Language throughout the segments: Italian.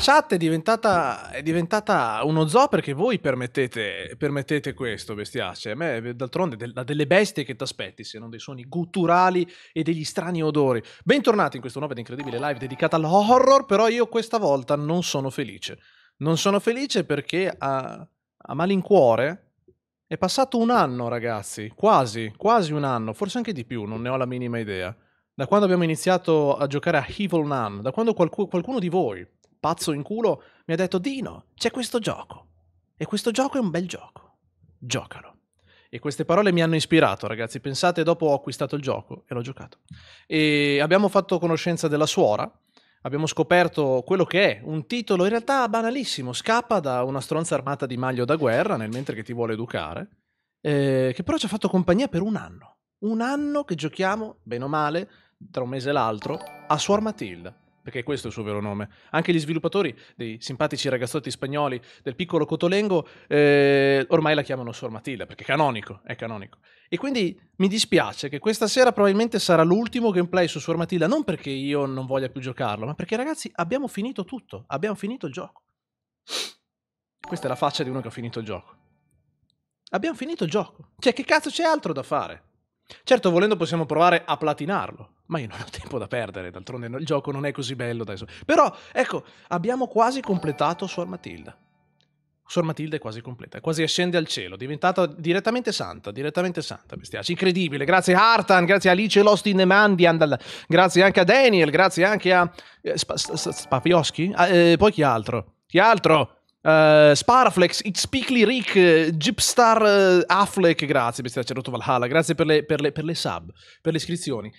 chat è diventata, è diventata, uno zoo perché voi permettete, permettete questo, bestiace. A me, d'altronde, da delle bestie che ti aspetti, se non dei suoni gutturali e degli strani odori. Bentornati in questo nuovo ed incredibile live dedicata all'horror, però io questa volta non sono felice. Non sono felice perché a, a malincuore è passato un anno, ragazzi, quasi, quasi un anno, forse anche di più, non ne ho la minima idea. Da quando abbiamo iniziato a giocare a Evil Nun, da quando qualcu- qualcuno di voi pazzo in culo, mi ha detto Dino, c'è questo gioco. E questo gioco è un bel gioco. Giocalo. E queste parole mi hanno ispirato, ragazzi. Pensate, dopo ho acquistato il gioco e l'ho giocato. E abbiamo fatto conoscenza della suora. Abbiamo scoperto quello che è un titolo in realtà banalissimo. Scappa da una stronza armata di maglio da guerra nel mentre che ti vuole educare. Eh, che però ci ha fatto compagnia per un anno. Un anno che giochiamo, bene o male, tra un mese e l'altro, a Suor Matilda perché questo è il suo vero nome. Anche gli sviluppatori dei simpatici ragazzotti spagnoli del piccolo Cotolengo eh, ormai la chiamano Sor Matilda, perché è canonico, è canonico. E quindi mi dispiace che questa sera probabilmente sarà l'ultimo gameplay su Sor Matilda, non perché io non voglia più giocarlo, ma perché ragazzi abbiamo finito tutto, abbiamo finito il gioco. Questa è la faccia di uno che ha finito il gioco. Abbiamo finito il gioco. Cioè, che cazzo c'è altro da fare? Certo, volendo possiamo provare a platinarlo, ma io non ho tempo da perdere, d'altronde il gioco non è così bello adesso. Però, ecco, abbiamo quasi completato Suor Matilda. Suor Matilda è quasi completa, quasi ascende al cielo, è diventata direttamente santa, direttamente santa, mi piace, incredibile. Grazie a Artan, grazie a Alice Lost in Mandiandal, grazie anche a Daniel, grazie anche a eh, Spafioschi, ah, eh, poi chi altro? Chi altro? Uh, eh, Sparaflex, Xpicli Rick, Gipstar uh, Affleck, grazie, bestia, c'è rotto Valhalla, grazie per le, per, le, per le sub, per le iscrizioni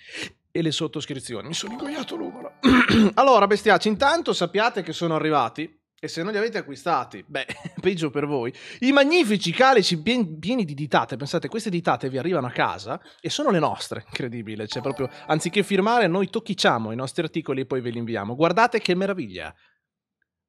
e le sottoscrizioni. Mi sono ingoiato l'umero. allora, bestiaci, intanto sappiate che sono arrivati. E se non li avete acquistati, beh, peggio per voi. I magnifici calici pien- pieni di ditate. Pensate, queste ditate vi arrivano a casa e sono le nostre. Incredibile. Cioè, proprio anziché firmare, noi tocchiciamo i nostri articoli e poi ve li inviamo. Guardate che meraviglia.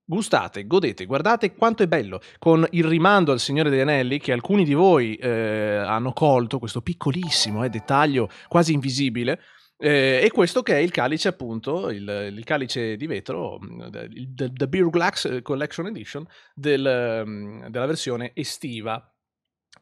Gustate, godete, guardate quanto è bello, con il rimando al Signore degli Anelli che alcuni di voi eh, hanno colto, questo piccolissimo eh, dettaglio quasi invisibile, eh, e questo che è il calice, appunto, il, il calice di vetro, mm, il, the, the Beer Glax eh, Collection Edition del, mm, della versione estiva.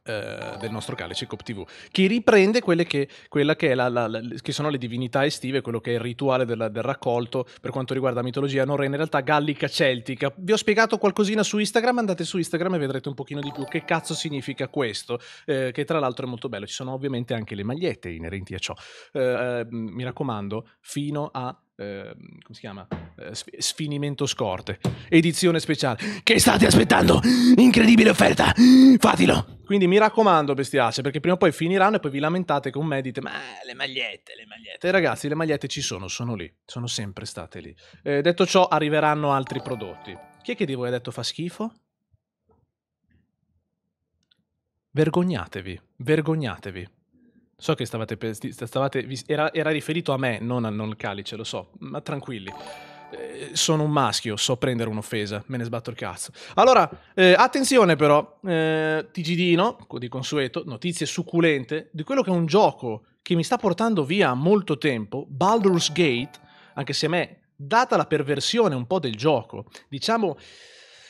Eh, del nostro calice Cop TV, che riprende che, quella che, è la, la, la, che sono le divinità estive, quello che è il rituale della, del raccolto per quanto riguarda la mitologia norrena, in realtà gallica celtica. Vi ho spiegato qualcosina su Instagram, andate su Instagram e vedrete un pochino di più che cazzo significa questo, eh, che tra l'altro è molto bello. Ci sono ovviamente anche le magliette inerenti a ciò. Eh, eh mi raccomando, fino a eh, come si chiama? Eh, sfinimento scorte, edizione speciale. Che state aspettando? Incredibile offerta! Fatelo! Quindi mi raccomando, bestiace, perché prima o poi finiranno e poi vi lamentate con me e dite: Ma le magliette, le magliette. E ragazzi, le magliette ci sono, sono lì, sono sempre state lì. Eh, detto ciò, arriveranno altri prodotti. Chi è che di voi ha detto fa schifo? Vergognatevi, vergognatevi. So che stavate, stavate era, era, riferito a me, non al non calice, lo so, ma tranquilli. Eh, sono un maschio, so prendere un'offesa, me ne sbatto il cazzo. Allora, eh, attenzione però, eh, TGDino, di consueto, notizie succulente di quello che è un gioco che mi sta portando via molto tempo, Baldur's Gate, anche se a me, data la perversione un po' del gioco, diciamo,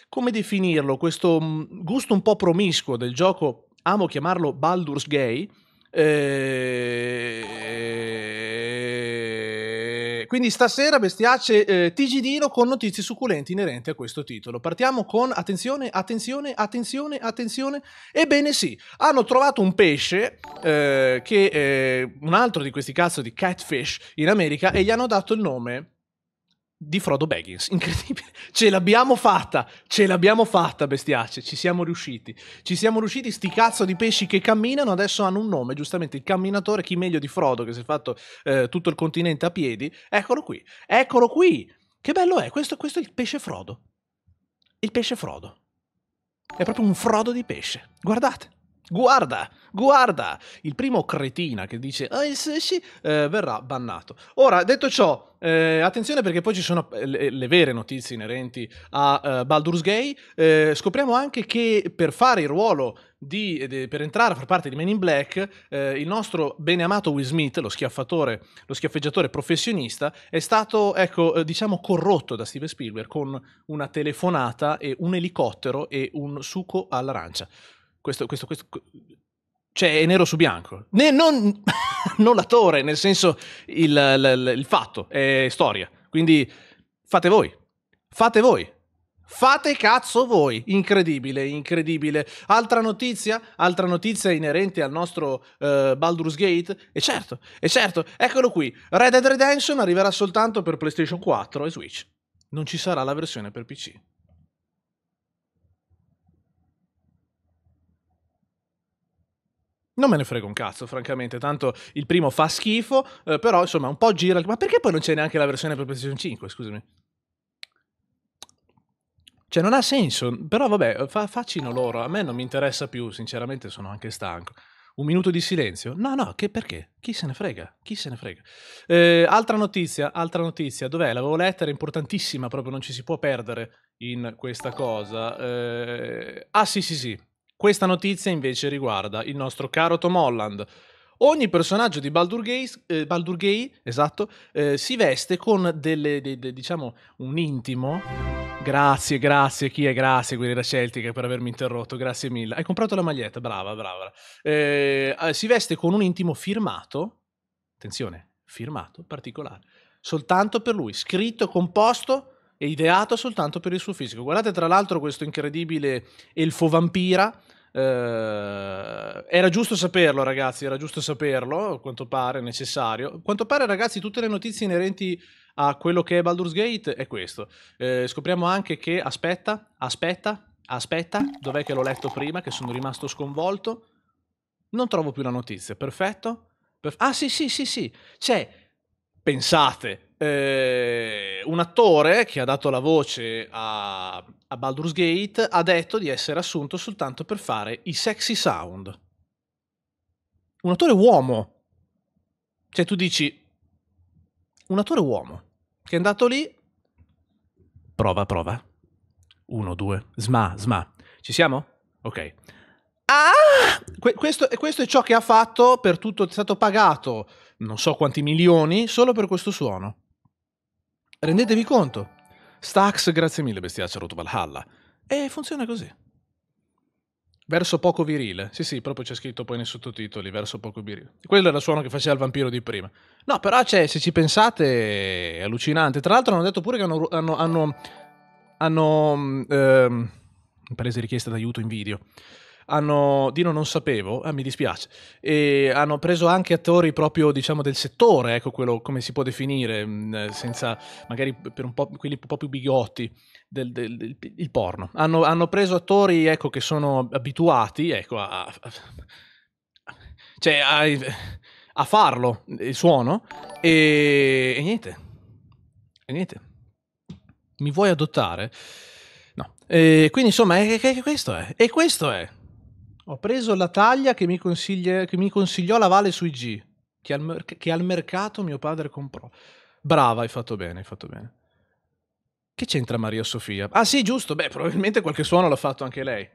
come definirlo, questo mm, gusto un po' promiscuo del gioco, amo chiamarlo Baldur's Gate, e... Eh, quindi stasera bestiace eh, Tigidino con notizie succulenti inerenti a questo titolo. Partiamo con attenzione, attenzione, attenzione, attenzione. Ebbene sì, hanno trovato un pesce eh, che è eh, un altro di questi cazzo di catfish in America e gli hanno dato il nome di Frodo Baggins, incredibile. Ce l'abbiamo fatta, ce l'abbiamo fatta, bestiacce, ci siamo riusciti. Ci siamo riusciti, sti cazzo di pesci che camminano, adesso hanno un nome, giustamente il camminatore, chi meglio di Frodo che si è fatto eh, tutto il continente a piedi. Eccolo qui, eccolo qui. Che bello è, questo, questo è il pesce Frodo. Il pesce Frodo. È proprio un Frodo di pesce. Guardate. Guarda, guarda, il primo cretina che dice ah, sì, sì, eh, verrà bannato. Ora, detto ciò, eh, attenzione perché poi ci sono eh, le, le vere notizie inerenti a uh, Baldur's Gate. Eh, scopriamo anche che per fare il ruolo di, de, per entrare a far parte di Men in Black, eh, il nostro beneamato Will Smith, lo schiaffatore, lo schiaffeggiatore professionista, è stato, ecco, diciamo corrotto da Steven Spielberg con una telefonata e un elicottero e un succo all'arancia. Questo, questo, questo, cioè è nero su bianco. Ne, non, non l'attore, nel senso il, il, il fatto, è storia. Quindi fate voi, fate voi. Fate cazzo voi, incredibile, incredibile. Altra notizia, altra notizia inerente al nostro uh, Baldur's Gate, e certo, e certo, eccolo qui, Red Dead Redemption arriverà soltanto per PlayStation 4 e Switch. Non ci sarà la versione per PC. Non me ne frega un cazzo, francamente. Tanto il primo fa schifo, eh, però insomma un po' gira. Ma perché poi non c'è neanche la versione per PlayStation 5? Scusami. Cioè, non ha senso. Però vabbè, fa, faccino loro. A me non mi interessa più, sinceramente, sono anche stanco. Un minuto di silenzio? No, no, che perché? Chi se ne frega? Chi se ne frega? Eh, altra notizia, altra notizia, dov'è? L'avevo letta, era importantissima, proprio non ci si può perdere in questa cosa. Eh, ah sì sì sì, questa notizia invece riguarda il nostro caro Tom Holland. Ogni personaggio di Baldur, Gaze, eh, Baldur Gay, esatto, eh, si veste con delle, de, de, diciamo, un intimo. Grazie, grazie, chi è? Grazie, guerriera celtica, per avermi interrotto, grazie mille. Hai comprato la maglietta, brava, brava. Eh, eh, si veste con un intimo firmato, attenzione, firmato, particolare, soltanto per lui, scritto, composto e ideato soltanto per il suo fisico. Guardate tra l'altro questo incredibile elfo vampira eh, era giusto saperlo, ragazzi, era giusto saperlo, a quanto pare necessario. A quanto pare, ragazzi, tutte le notizie inerenti a quello che è Baldur's Gate è questo. Eh, scopriamo anche che aspetta, aspetta, aspetta, dov'è che l'ho letto prima che sono rimasto sconvolto? Non trovo più la notizia, perfetto. Perf ah sì, sì, sì, sì. C'è pensate eh, un attore che ha dato la voce a, a Baldur's Gate ha detto di essere assunto soltanto per fare i sexy sound. Un attore uomo. Cioè tu dici, un attore uomo che è andato lì, prova, prova. Uno, due, sma, sma. Ci siamo? Ok. Ah! Que- questo, questo, è ciò che ha fatto per tutto, è stato pagato non so quanti milioni solo per questo suono. Rendetevi conto. Stax, grazie mille, bestiaccia rotto Valhalla. E funziona così. Verso poco virile. Sì, sì, proprio c'è scritto poi nei sottotitoli, verso poco virile. Quello era il suono che faceva il vampiro di prima. No, però c'è, se ci pensate, è allucinante. Tra l'altro hanno detto pure che hanno... hanno, hanno, hanno mm, ehm, palese richiesta d'aiuto in video hanno, Dino non sapevo, eh, mi dispiace, e hanno preso anche attori proprio diciamo del settore, ecco quello come si può definire, mh, mm, senza magari per un po' quelli un po' più bigotti del, del, del il porno. Hanno, hanno, preso attori ecco, che sono abituati ecco, a, a, cioè, a, a farlo, il suono, e, e niente, e niente. Mi vuoi adottare? No. E quindi insomma, è, è, è questo è. E questo è. Ho preso la taglia che mi, consiglia- che mi consigliò la Vale sui G, che al, che al mercato mio padre comprò. Brava, hai fatto bene, hai fatto bene. Che c'entra Maria Sofia? Ah sì, giusto, beh, probabilmente qualche suono l'ha fatto anche lei.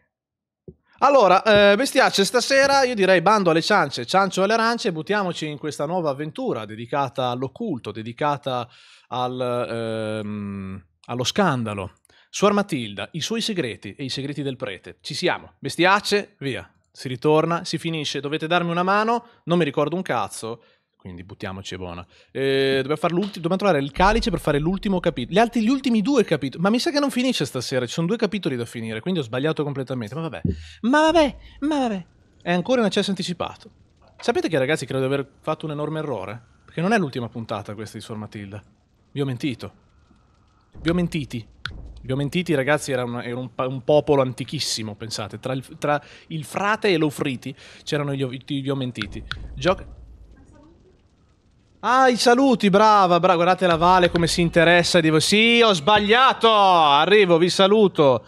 Allora, eh, bestiacce, stasera io direi bando alle ciance, ciancio alle arance, buttiamoci in questa nuova avventura dedicata all'occulto, dedicata al, ehm, allo scandalo. Suor Matilda, i suoi segreti e i segreti del prete. Ci siamo. Bestiace, via. Si ritorna, si finisce. Dovete darmi una mano, non mi ricordo un cazzo. Quindi buttiamoci, è buona. Eh, dobbiamo, dobbiamo, trovare il calice per fare l'ultimo capitolo. Gli, gli ultimi due capitoli. Ma mi sa che non finisce stasera. Ci sono due capitoli da finire. Quindi ho sbagliato completamente. Ma vabbè. Ma vabbè. Ma vabbè. È ancora in accesso anticipato. Sapete che, ragazzi, credo di aver fatto un enorme errore? Perché non è l'ultima puntata questa di Suor Matilda. Vi ho mentito. Vi ho mentiti. Vi ho mentiti, ragazzi, era, un, era un, un popolo antichissimo, pensate. Tra il, tra il frate e l'ofriti c'erano gli, ho mentiti. Gioca... Ah, i saluti, brava, brava. Guardate la Vale come si interessa di voi. Sì, ho sbagliato! Arrivo, vi saluto.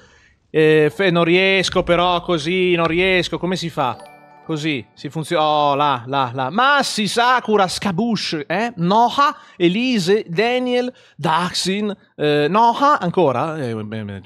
Eh, non riesco però così, non riesco. Come si fa? Così, si funziona... Oh, là, là, là. Massi, Sakura, Skabush, eh? Noha, Elise, Daniel, Daxin, eh, Noha, ancora, eh,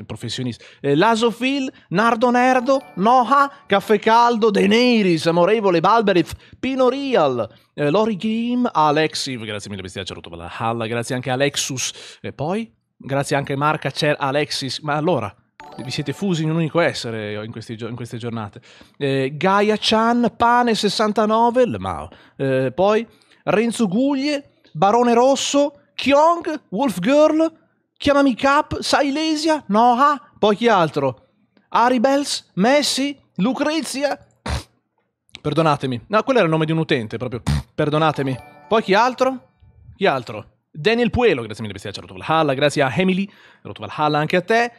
professionista, eh, Lasofil, Nardo Nerdo, Noha, Caffè Caldo, Deneiris, Amorevole, Balberif, Pino Real, eh, Lori Game, Alexiv, grazie mille bestia, Ceruto, Halla, grazie anche a Alexus, e poi, grazie anche Marca, c'è Alexis, ma allora vi siete fusi in un unico essere in, questi, in queste giornate. Eh, Gaia Chan, Pane 69, Le Mao. Eh, poi Renzo Guglie, Barone Rosso, Kyong, Wolf Girl, Chiamami Cap, Silesia, Noah, poi chi altro? Aribels, Messi, Lucrezia. Perdonatemi. No, quello era il nome di un utente proprio. Perdonatemi. Poi chi altro? Chi altro? Daniel Puelo, grazie mille per essere Rotovalhalla, grazie a Emily, Rotovalhalla anche a te.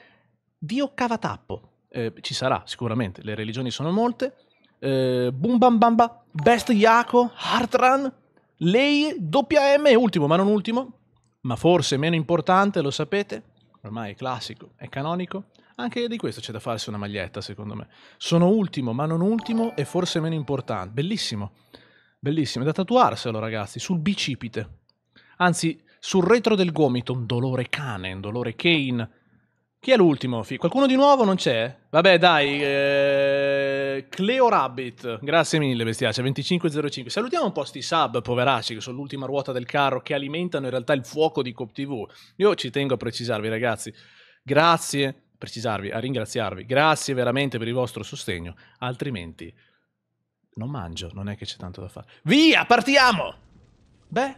Dio cavatappo, eh, ci sarà sicuramente, le religioni sono molte, eh, Boom Bam Bamba, Best Yako, Hartran, lei, doppia M, ultimo ma non ultimo, ma forse meno importante, lo sapete, ormai è classico, è canonico, anche di questo c'è da farsi una maglietta, secondo me. Sono ultimo, ma non ultimo e forse meno importante. Bellissimo, bellissimo. È da tatuarselo, ragazzi, sul bicipite. Anzi, sul retro del gomito, un dolore cane, un dolore cane. Chi è l'ultimo? Qualcuno di nuovo non c'è? Vabbè, dai, eh... Cleo Rabbit, grazie mille, bestiace, 2505. Salutiamo un po' sti sub, poveracci, che sono l'ultima ruota del carro, che alimentano in realtà il fuoco di Cop TV. Io ci tengo a precisarvi, ragazzi. Grazie, precisarvi, a ringraziarvi. Grazie veramente per il vostro sostegno, altrimenti non mangio, non è che c'è tanto da fare. Via, partiamo! Beh.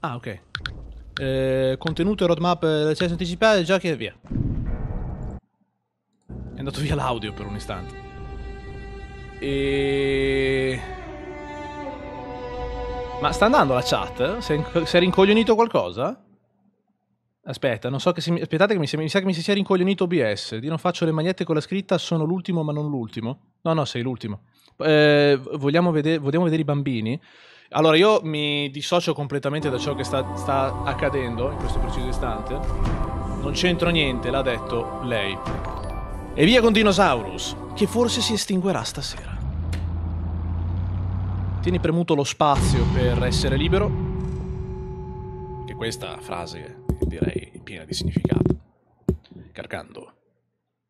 Ah, ok eh, contenuto e roadmap dell'accesso anticipato, giochi e via. È andato via l'audio per un istante. E... Ma sta andando la chat? Si è rincoglionito qualcosa? Aspetta, non so che mi... aspettate che mi, mi sa che mi si sia rincoglionito OBS. Di non faccio le magliette con la scritta sono l'ultimo ma non l'ultimo. No, no, sei l'ultimo. Eh, vogliamo, vede... vogliamo vedere i bambini? Allora, io mi dissocio completamente da ciò che sta, sta accadendo in questo preciso istante. Non c'entro niente, l'ha detto lei. E via con Dinosaurus, che forse si estinguerà stasera. Tieni premuto lo spazio per essere libero. Che questa frase direi piena di significato. Carcando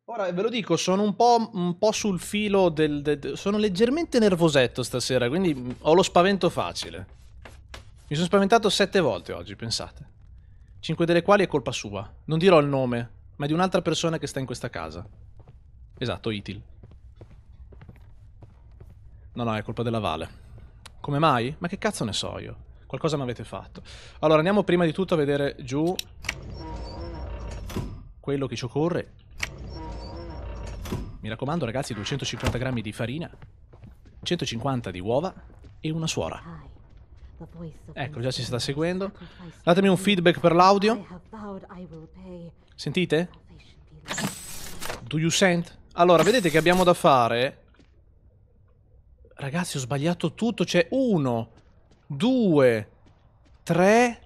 Ora ve lo dico, sono un po', un po sul filo del, del, Sono leggermente nervosetto stasera, quindi mm, ho lo spavento facile. Mi sono spaventato sette volte oggi, pensate. Cinque delle quali è colpa sua. Non dirò il nome, ma di un'altra persona che sta in questa casa. Esatto, Itil. No, no, è colpa della Vale. Come mai? Ma che cazzo ne so io? Qualcosa mi avete fatto. Allora, andiamo prima di tutto a vedere giù... Quello che ci occorre mi raccomando ragazzi, 250 grammi di farina, 150 di uova e una suora. Ecco, già ci sta seguendo. Datemi un feedback per l'audio. Sentite? Do you sent? Allora, vedete che abbiamo da fare... Ragazzi, ho sbagliato tutto. C'è uno, due, tre...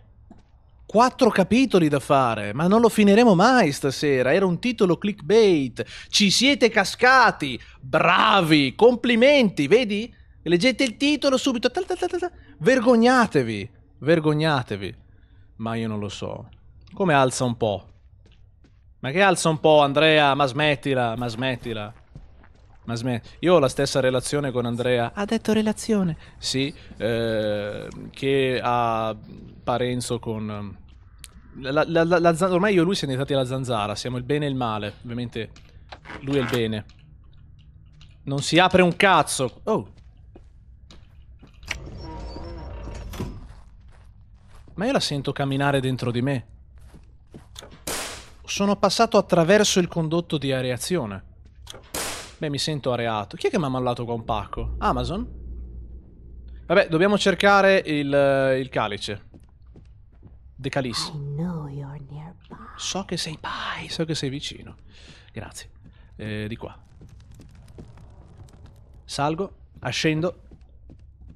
Quattro capitoli da fare, ma non lo finiremo mai stasera. Era un titolo clickbait. Ci siete cascati. Bravi, complimenti, vedi? Leggete il titolo subito. Ta ta ta vergognatevi, vergognatevi. Ma io non lo so. Come alza un po'? Ma che alza un po', Andrea? Ma smettila, ma smettila. Ma smettila. Io ho la stessa relazione con Andrea. Ha detto relazione? Sì, eh, che ha Parenzo con la, la, la, ormai io e lui siamo diventati la zanzara, siamo il bene e il male, ovviamente lui è il bene. Non si apre un cazzo. Oh. Ma io la sento camminare dentro di me. Sono passato attraverso il condotto di areazione. Beh, mi sento areato. Chi è che mi ha mallato con un pacco? Amazon? Vabbè, dobbiamo cercare il, il calice. De Calis. So che sei by, so che sei vicino. Grazie. Eh, di qua. Salgo, ascendo.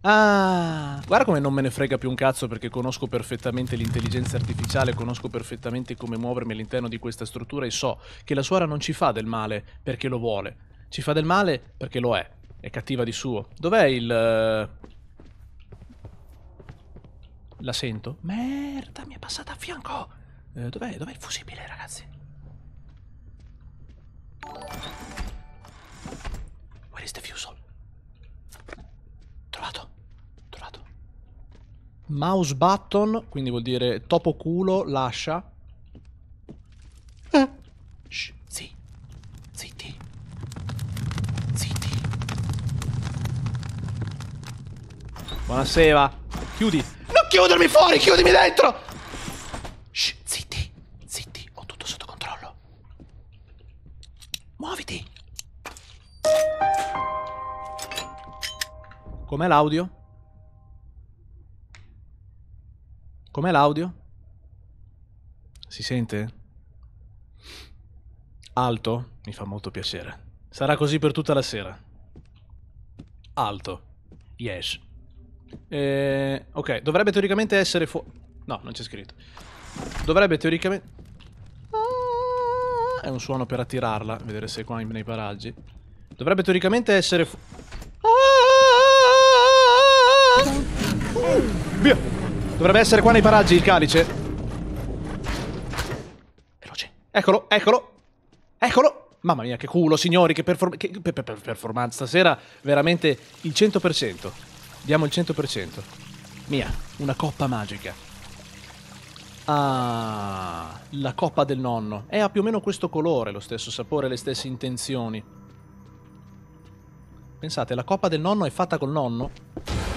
Ah, guarda come non me ne frega più un cazzo perché conosco perfettamente l'intelligenza artificiale, conosco perfettamente come muovermi all'interno di questa struttura e so che la suora non ci fa del male perché lo vuole. Ci fa del male perché lo è. È cattiva di suo. Dov'è il... Uh la sento. Merda, mi è passata a fianco! Eh, Dov'è dov il fusibile, ragazzi? Where is the fusel? Trovato. Trovato. Mouse button, quindi vuol dire topo culo, lascia. Eh. Zitti. Zitti. Buonasera. Chiudi. Non chiudermi fuori, chiudimi dentro! Shh, zitti, zitti, ho tutto sotto controllo. Muoviti! Com'è l'audio? Com'è l'audio? Si sente? Alto? Mi fa molto piacere. Sarà così per tutta la sera. Alto. Yes. Eh, ok, dovrebbe teoricamente essere fuori... No, non c'è scritto. Dovrebbe teoricamente... Ah, è un suono per attirarla, vedere se è qua nei paraggi. Dovrebbe teoricamente essere fu... Ah! via! Dovrebbe essere qua nei paraggi il calice. Veloce. Eccolo, eccolo. Eccolo. Mamma mia, che culo, signori, che, perform che performance stasera, veramente il 100%. Diamo il 100%. Mia, una coppa magica. Ah, la coppa del nonno. È a più o meno questo colore, lo stesso sapore, le stesse intenzioni. Pensate, la coppa del nonno è fatta col nonno.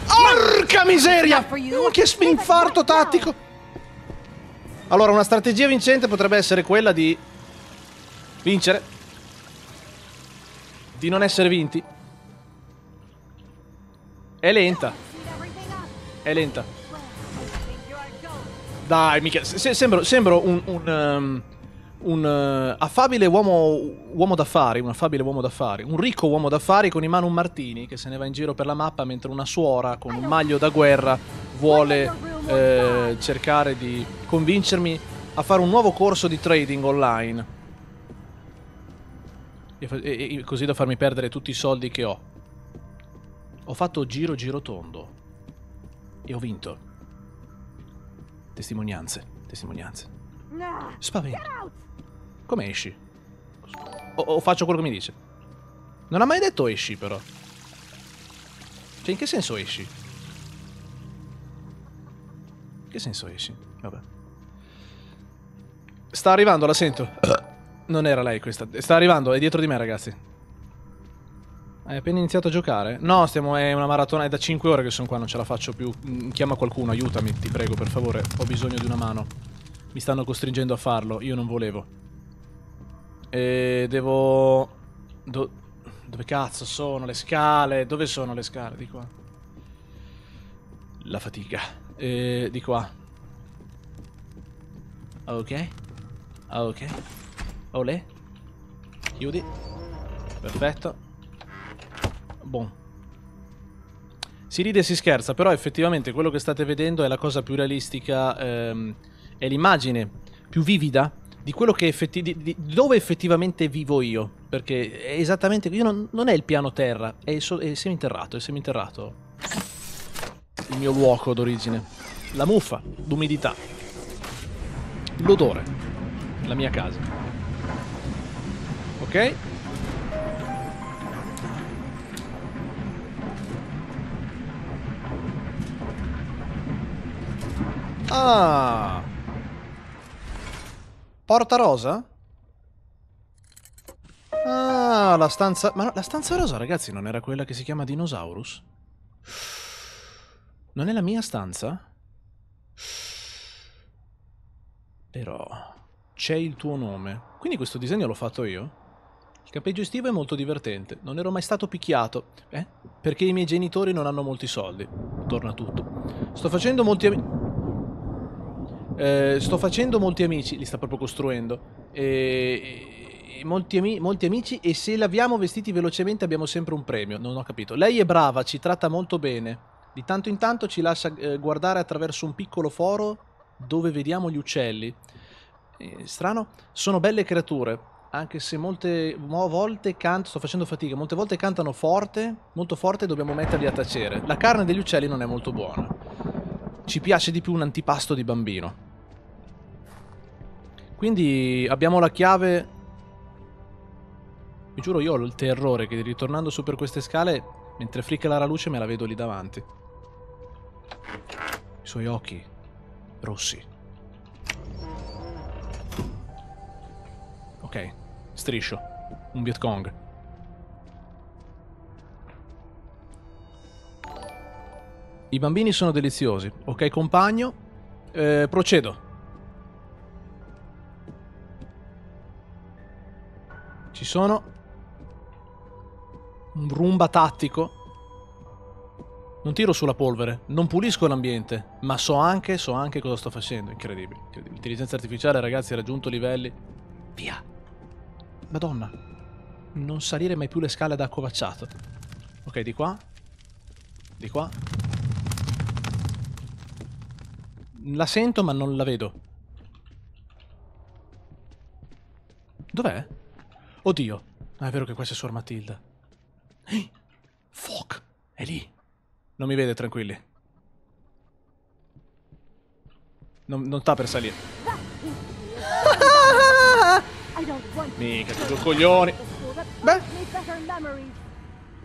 Porca miseria! Oh, che infarto tattico! Allora, una strategia vincente potrebbe essere quella di... Vincere. Di non essere vinti. È lenta. È lenta. Dai, mica. Se, sembro, sembro, un... un um un uh, affabile uomo, uomo d'affari, un affabile uomo d'affari, un ricco uomo d'affari con in mano un martini che se ne va in giro per la mappa mentre una suora con un maglio da guerra vuole eh, cercare di convincermi a fare un nuovo corso di trading online. E, e, e così da farmi perdere tutti i soldi che ho. Ho fatto giro giro tondo e ho vinto. Testimonianze, testimonianze. Spavento. Come esci? O, o, faccio quello che mi dice. Non ha mai detto esci però. Cioè in che senso esci? In che senso esci? Vabbè. Sta arrivando, la sento. Non era lei questa. Sta arrivando, è dietro di me ragazzi. Hai appena iniziato a giocare? No, stiamo, è una maratona, è da 5 ore che sono qua, non ce la faccio più. Mm, chiama qualcuno, aiutami, ti prego, per favore. Ho bisogno di una mano. Mi stanno costringendo a farlo, io non volevo. E devo... Do... Dove cazzo sono le scale? Dove sono le scale? Di qua. La fatica. E di qua. Ok. Ok. Olè. Chiudi. Perfetto boh. Si ride e si scherza, però effettivamente quello che state vedendo è la cosa più realistica, ehm, è l'immagine più vivida di quello che effetti- di, di dove effettivamente vivo io, perché è esattamente, io non, non è il piano terra, è, so, è seminterrato, è seminterrato il mio luogo d'origine. La muffa, l'umidità, l'odore, la mia casa. Ok? Ah! Porta rosa? Ah, la stanza... Ma no, la stanza rosa, ragazzi, non era quella che si chiama Dinosaurus? Non è la mia stanza? Però... C'è il tuo nome. Quindi questo disegno l'ho fatto io? Il campeggio estivo è molto divertente, non ero mai stato picchiato, eh? Perché i miei genitori non hanno molti soldi. Torna tutto. Sto facendo molti amici... Eh, sto facendo molti amici, li sta proprio costruendo. e, molti, ami molti, amici e se laviamo vestiti velocemente abbiamo sempre un premio. Non ho capito. Lei è brava, ci tratta molto bene. Di tanto in tanto ci lascia eh, guardare attraverso un piccolo foro dove vediamo gli uccelli. Eh, strano, sono belle creature. Anche se molte volte cantano, sto facendo fatica, molte volte cantano forte, molto forte e dobbiamo metterli a tacere. La carne degli uccelli non è molto buona ci piace di più un antipasto di bambino. Quindi abbiamo la chiave... Vi giuro io ho il terrore che ritornando su per queste scale, mentre fricca la luce me la vedo lì davanti. I suoi occhi rossi. Ok, striscio. Un Vietcong. I bambini sono deliziosi. Ok, compagno. Eh, procedo. Ci sono un rumba tattico. Non tiro sulla polvere, non pulisco l'ambiente, ma so anche, so anche cosa sto facendo. Incredibile, incredibile. L'intelligenza artificiale, ragazzi, ha raggiunto livelli. Via. Madonna. Non salire mai più le scale da accovacciato. Ok, di qua. Di qua. La sento, ma non la vedo. Dov'è? Oddio. Ah, è vero che questa è Suor Matilda. Ehi! Fuck! È lì. Non mi vede, tranquilli. Non, non sta per salire. Mica, che due coglioni. Beh.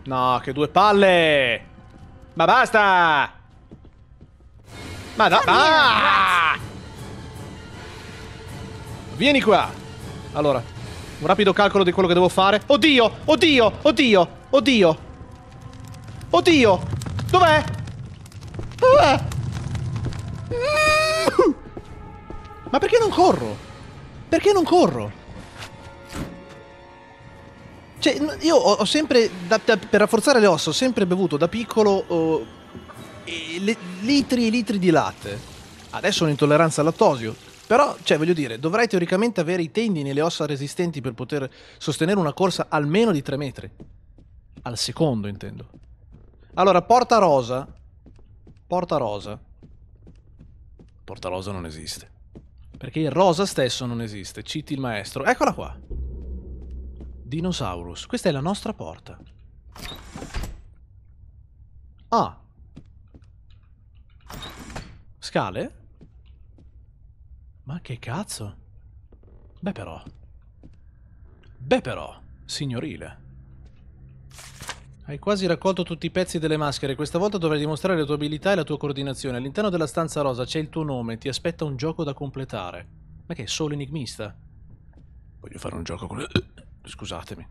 No, che due palle! Ma basta! Ma no! Ah! Vieni qua! Allora, un rapido calcolo di quello che devo fare. Oddio, oddio, oddio, oddio. Oddio. Dov'è? Dov'è? Ma perché non corro? Perché non corro? Cioè, io ho, ho sempre, da, da, per rafforzare le ossa, ho sempre bevuto da piccolo oh, e, le, litri e litri di latte. Adesso ho un'intolleranza al lattosio. Però, cioè, voglio dire, dovrai teoricamente avere i tendini e le ossa resistenti per poter sostenere una corsa almeno di 3 metri. Al secondo, intendo. Allora, Porta Rosa. Porta Rosa. Porta Rosa non esiste. Perché il rosa stesso non esiste. Citi il maestro. Eccola qua. Dinosaurus. Questa è la nostra porta. Ah. Scale? Ma che cazzo? Beh però. Beh però, signorile. Hai quasi raccolto tutti i pezzi delle maschere, questa volta dovrai dimostrare le tue abilità e la tua coordinazione. All'interno della stanza rosa c'è il tuo nome, ti aspetta un gioco da completare. Ma che è solo enigmista? Voglio fare un gioco con... Scusatemi.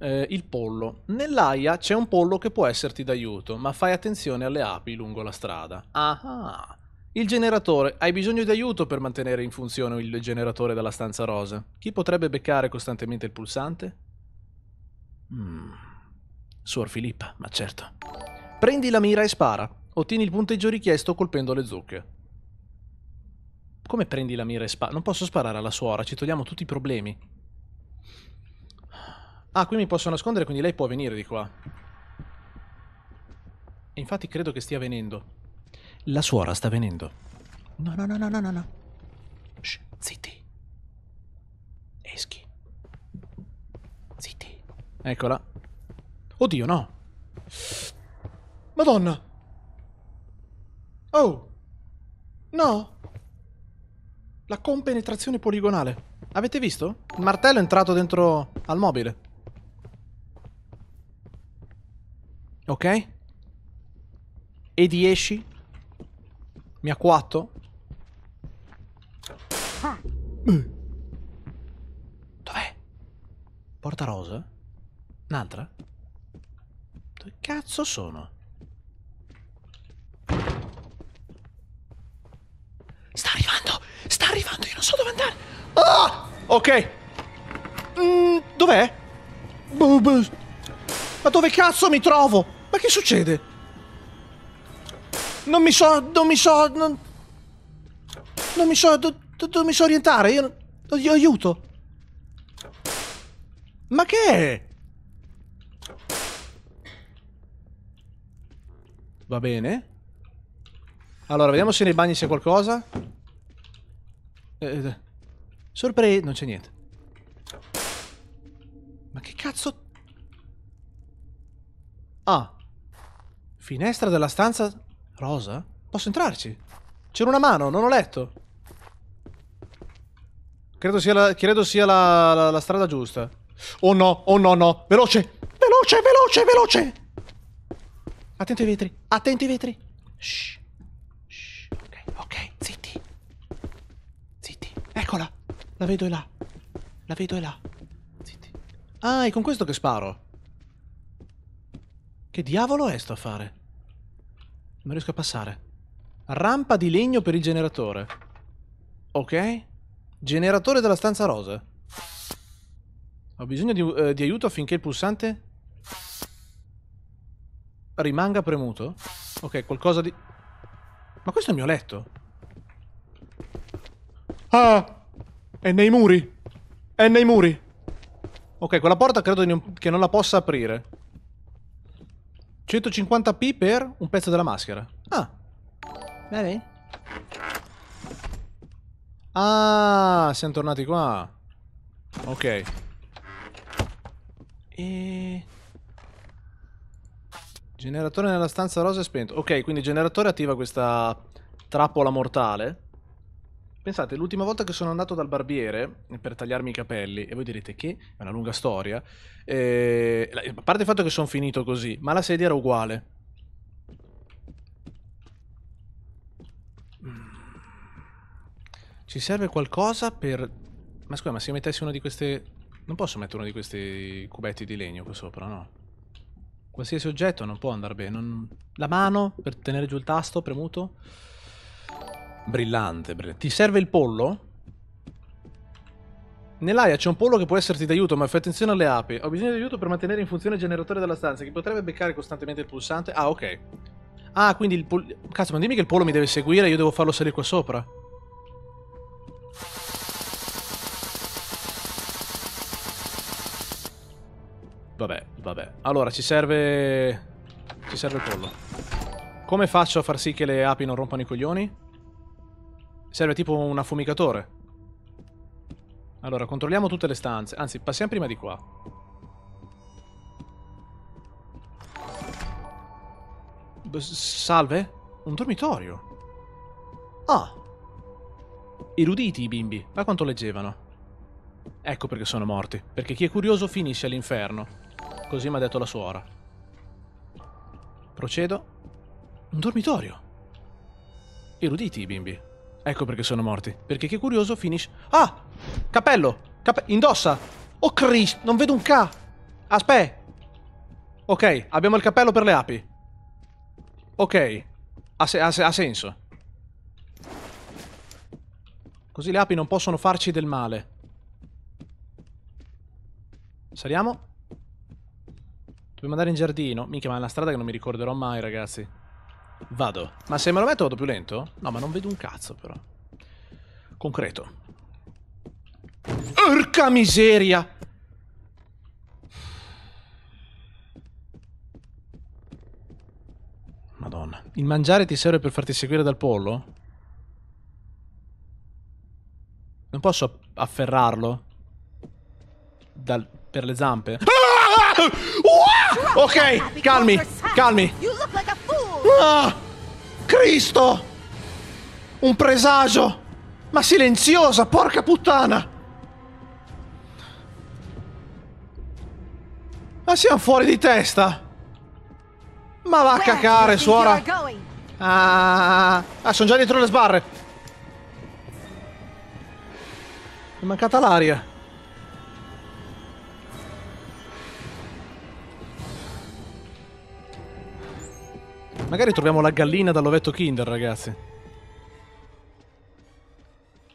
Eh, il pollo. Nell'aia c'è un pollo che può esserti d'aiuto, ma fai attenzione alle api lungo la strada. Ah ah. Il generatore. Hai bisogno di aiuto per mantenere in funzione il generatore della stanza rosa. Chi potrebbe beccare costantemente il pulsante? Mm. Suor Filippa, ma certo. Prendi la mira e spara. Ottieni il punteggio richiesto colpendo le zucche. Come prendi la mira e spara? Non posso sparare alla suora, ci togliamo tutti i problemi. Ah, qui mi posso nascondere, quindi lei può venire di qua. E infatti credo che stia venendo. La suora sta venendo. No, no, no, no, no, no, Shh, zitti. Eschi. Zitti. Eccola. Oddio, no. Madonna. Oh. No. La compenetrazione poligonale. Avete visto? Il martello è entrato dentro al mobile. Ok? E di esci mi ha quattro. Dov'è? Porta rosa? Un'altra? Dove cazzo sono? Sta arrivando! Sta arrivando! Io non so dove andare! Ah! Ok! Mm, Dov'è? Boh, boh. Ma dove cazzo mi trovo? Ma che succede? Non mi so, non mi so, non... Non mi so, Non, do, mi so orientare, io... Io aiuto. Ma che è? Va bene. Allora, vediamo se nei bagni c'è qualcosa. Eh, sorpre... non c'è niente. Ma che cazzo... Ah. Finestra della stanza... Rosa? Posso entrarci? C'era una mano, non ho letto. Credo sia la, credo sia la, la, la strada giusta. Oh no, oh no, no. Veloce, veloce, veloce, veloce. Attento ai vetri, attento ai vetri. Shh. Ok, zitti. Eccola. La vedo è là. La vedo è là. Zitti. Ah, è con questo che sparo. Che diavolo è sto a fare? Non riesco a passare. Rampa di legno per il generatore. Ok. Generatore della stanza rosa. Ho bisogno di, eh, di aiuto affinché il pulsante... Rimanga premuto? Ok, qualcosa di... Ma questo è il mio letto. Ah! È nei muri. È nei muri. Ok, quella porta credo che non la possa aprire. 150p per un pezzo della maschera. Ah. Bene. Ah, siamo tornati qua. Ok. E... Generatore nella stanza rosa è spento. Ok, quindi generatore attiva questa trappola mortale. Pensate, l'ultima volta che sono andato dal barbiere per tagliarmi i capelli, e voi direte che è una lunga storia, eh, a parte il fatto che sono finito così, ma la sedia era uguale. Ci serve qualcosa per... Ma scusa, ma se io mettessi uno di queste... Non posso mettere uno di questi cubetti di legno qua sopra, no? Qualsiasi oggetto non può andare bene. Non... La mano per tenere giù il tasto premuto? Brillante, brillante. Ti serve il pollo? Nell'aia c'è un pollo che può esserti d'aiuto, ma fai attenzione alle api. Ho bisogno di aiuto per mantenere in funzione il generatore della stanza, che potrebbe beccare costantemente il pulsante. Ah, ok. Ah, quindi il pollo... Cazzo, ma dimmi che il pollo mi deve seguire, io devo farlo salire qua sopra. Vabbè, vabbè. Allora, ci serve... Ci serve il pollo. Come faccio a far sì che le api non rompano i coglioni? Serve tipo un affumicatore. Allora, controlliamo tutte le stanze. Anzi, passiamo prima di qua. B salve? Un dormitorio. Ah! Eruditi i bimbi. Ma quanto leggevano. Ecco perché sono morti. Perché chi è curioso finisce all'inferno. Così mi ha detto la suora. Procedo. Un dormitorio. Eruditi i bimbi. Ecco perché sono morti. Perché che curioso finish... Ah! Cappello! Cappe... Indossa! Oh Chris, non vedo un K! Aspè! Ok, abbiamo il cappello per le api. Ok. ha, se ha, se ha senso. Così le api non possono farci del male. Saliamo. Dobbiamo andare in giardino. Minchia, ma è una strada che non mi ricorderò mai, ragazzi. Vado. Ma se me lo metto vado più lento? No, ma non vedo un cazzo però. Concreto. Urca miseria! Madonna. Il mangiare ti serve per farti seguire dal pollo? Non posso afferrarlo? Dal... per le zampe? Ah! ah! ah! Ok, calmi, calmi. Ah! Cristo! Un presagio! Ma silenziosa, porca puttana! Ma siamo fuori di testa? Ma va a cacare, suora! Ah, ah sono già dietro le sbarre! Mi È mancata l'aria. Magari troviamo la gallina dall'ovetto Kinder, ragazzi.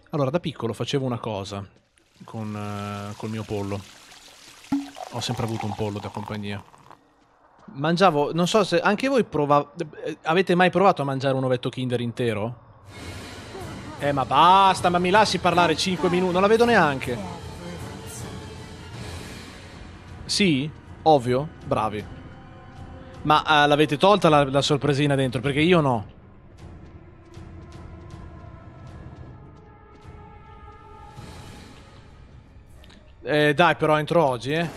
Allora, da piccolo facevo una cosa con, uh, col mio pollo. Ho sempre avuto un pollo da compagnia. Mangiavo, non so se anche voi provate. Eh, avete mai provato a mangiare un ovetto Kinder intero? Eh, ma basta, ma mi lasci parlare 5 minuti, non la vedo neanche. Sì? Ovvio? Bravi. Ma uh, l'avete tolta la, la sorpresina dentro? Perché io no. Eh, dai, però entro oggi, eh.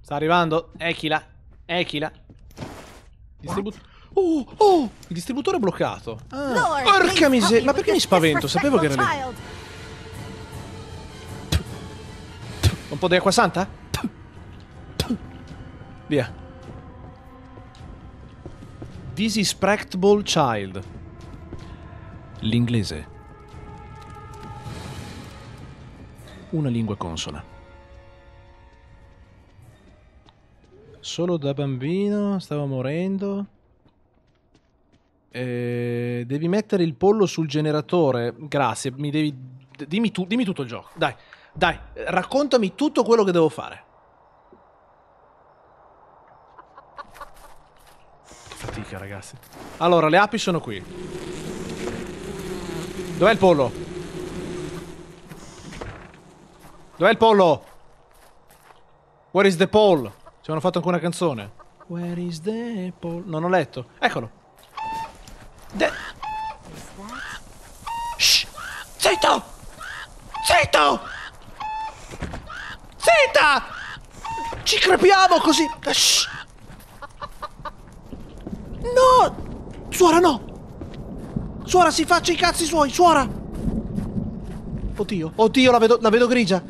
Sta arrivando. Echila. Echila. Distributore. Oh, oh! Il distributore è bloccato. Ah. Porca miseria! Ma perché mi spavento? Sapevo che era lì. Un po' di acqua santa? Via. Disrespectable child. L'inglese. Una lingua consola. Solo da bambino stavo morendo. Eh, devi mettere il pollo sul generatore. Grazie, mi devi... Dimmi, tu, dimmi tutto il gioco, dai. Dai, raccontami tutto quello che devo fare. Che Fatica, ragazzi. Allora, le api sono qui. Dov'è il pollo? Dov'è il pollo? Where is the poll? Ci hanno fatto anche una canzone. Where is the poll? Non ho letto. Eccolo. De Shh! Zitto! Zitto! Aspetta! Ci crepiamo così! Shh. No! Suora no! Suora si faccia i cazzi suoi, suora! Oddio, oddio, la vedo, la vedo grigia!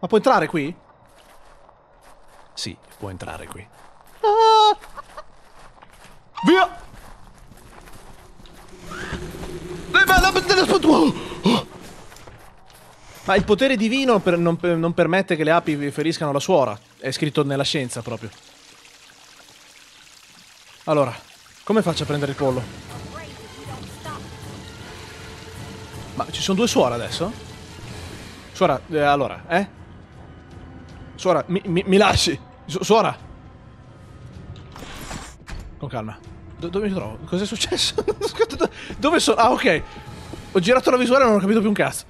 Ma può entrare qui? Sì, può entrare qui. Ah. Via! Oh. Ma il potere divino per, non, non, permette che le api feriscano la suora. È scritto nella scienza proprio. Allora, come faccio a prendere il pollo? Ma ci sono due suore adesso? Suora, eh, allora, eh? Suora, mi, mi, mi lasci! Su, suora! Con calma. Do, dove mi trovo? Cos'è successo? dove sono? Ah, ok. Ho girato la visuale e non ho capito più un cazzo.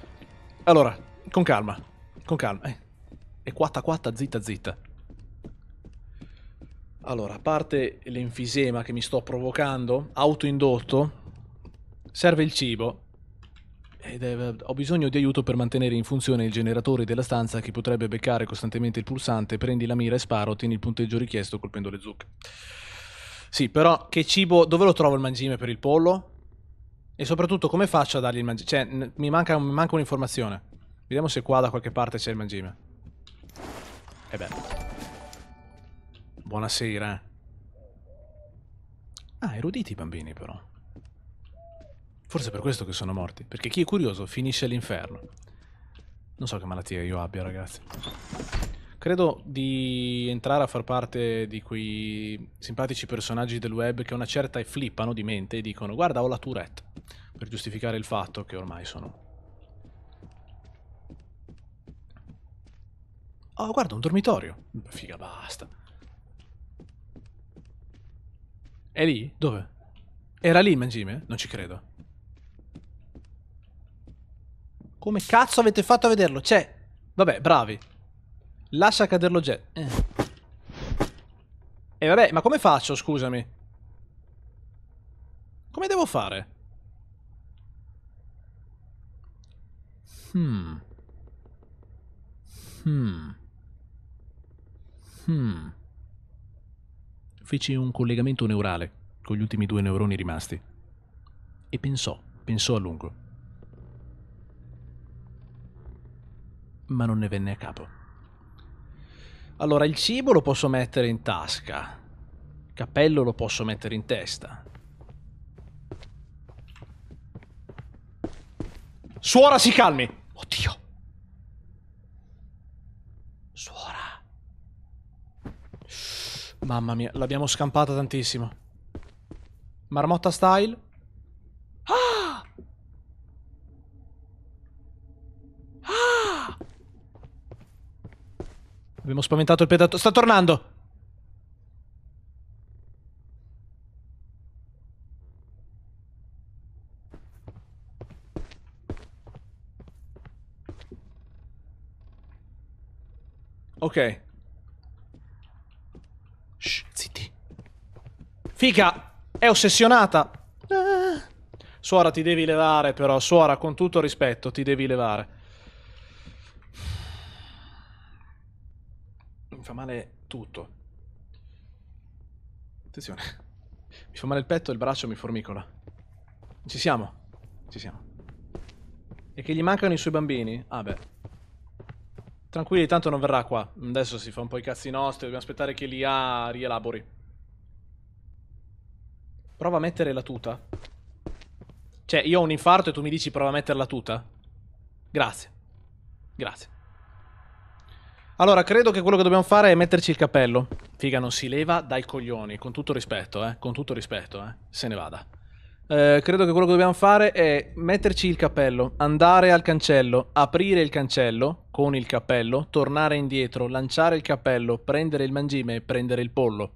Allora, con calma, con calma. Eh. E quatta quatta, zitta zitta. Allora, a parte l'enfisema che mi sto provocando, autoindotto, serve il cibo. Ed è, ho bisogno di aiuto per mantenere in funzione il generatore della stanza che potrebbe beccare costantemente il pulsante, prendi la mira e sparo, tieni il punteggio richiesto colpendo le zucche. Sì, però che cibo... Dove lo trovo il mangime per il pollo? E soprattutto come faccio a dargli il mangime? Cioè, mi manca, mi manca un'informazione. Vediamo se qua da qualche parte c'è il mangime. E eh beh. Buonasera. Ah, eruditi i bambini però. Forse è per questo che sono morti. Perché chi è curioso finisce all'inferno. Non so che malattia io abbia, ragazzi. Credo di entrare a far parte di quei simpatici personaggi del web che una certa e flippano di mente e dicono guarda ho la Tourette per giustificare il fatto che ormai sono Oh, guarda, un dormitorio. Figa, basta. È lì? Dove? Era lì il mangime? Non ci credo. Come cazzo avete fatto a vederlo? C'è. Vabbè, bravi. Lascia cadere l'oggetto. Eh. E eh, vabbè, ma come faccio, scusami? Come devo fare? Hmm. Hmm. Hmm. Fece un collegamento neurale con gli ultimi due neuroni rimasti e pensò, pensò a lungo. Ma non ne venne a capo. Allora, il cibo lo posso mettere in tasca, il cappello lo posso mettere in testa, Suora si calmi. Oddio. Suora. Mamma mia, l'abbiamo scampata tantissimo. Marmotta style. Ah! Ah! Abbiamo spaventato il pedato. Sta tornando! Ok. Shh, zitti. Fica, è ossessionata. Eh, Suora, ti devi levare però. Suora, con tutto rispetto, ti devi levare. Mi fa male tutto. Attenzione. Mi fa male il petto e il braccio mi formicola. Ci siamo. Ci siamo. E che gli mancano i suoi bambini? Ah beh. Tranquilli, tanto non verrà qua. Adesso si fa un po' i cazzi nostri, dobbiamo aspettare che l'IA rielabori. Prova a mettere la tuta. Cioè, io ho un infarto e tu mi dici prova a mettere la tuta? Grazie. Grazie. Allora, credo che quello che dobbiamo fare è metterci il cappello. Figa, non si leva dai coglioni, con tutto rispetto, eh. Con tutto rispetto, eh. Se ne vada. Eh, credo che quello che dobbiamo fare è metterci il cappello, andare al cancello, aprire il cancello con il cappello, tornare indietro, lanciare il cappello, prendere il mangime e prendere il pollo.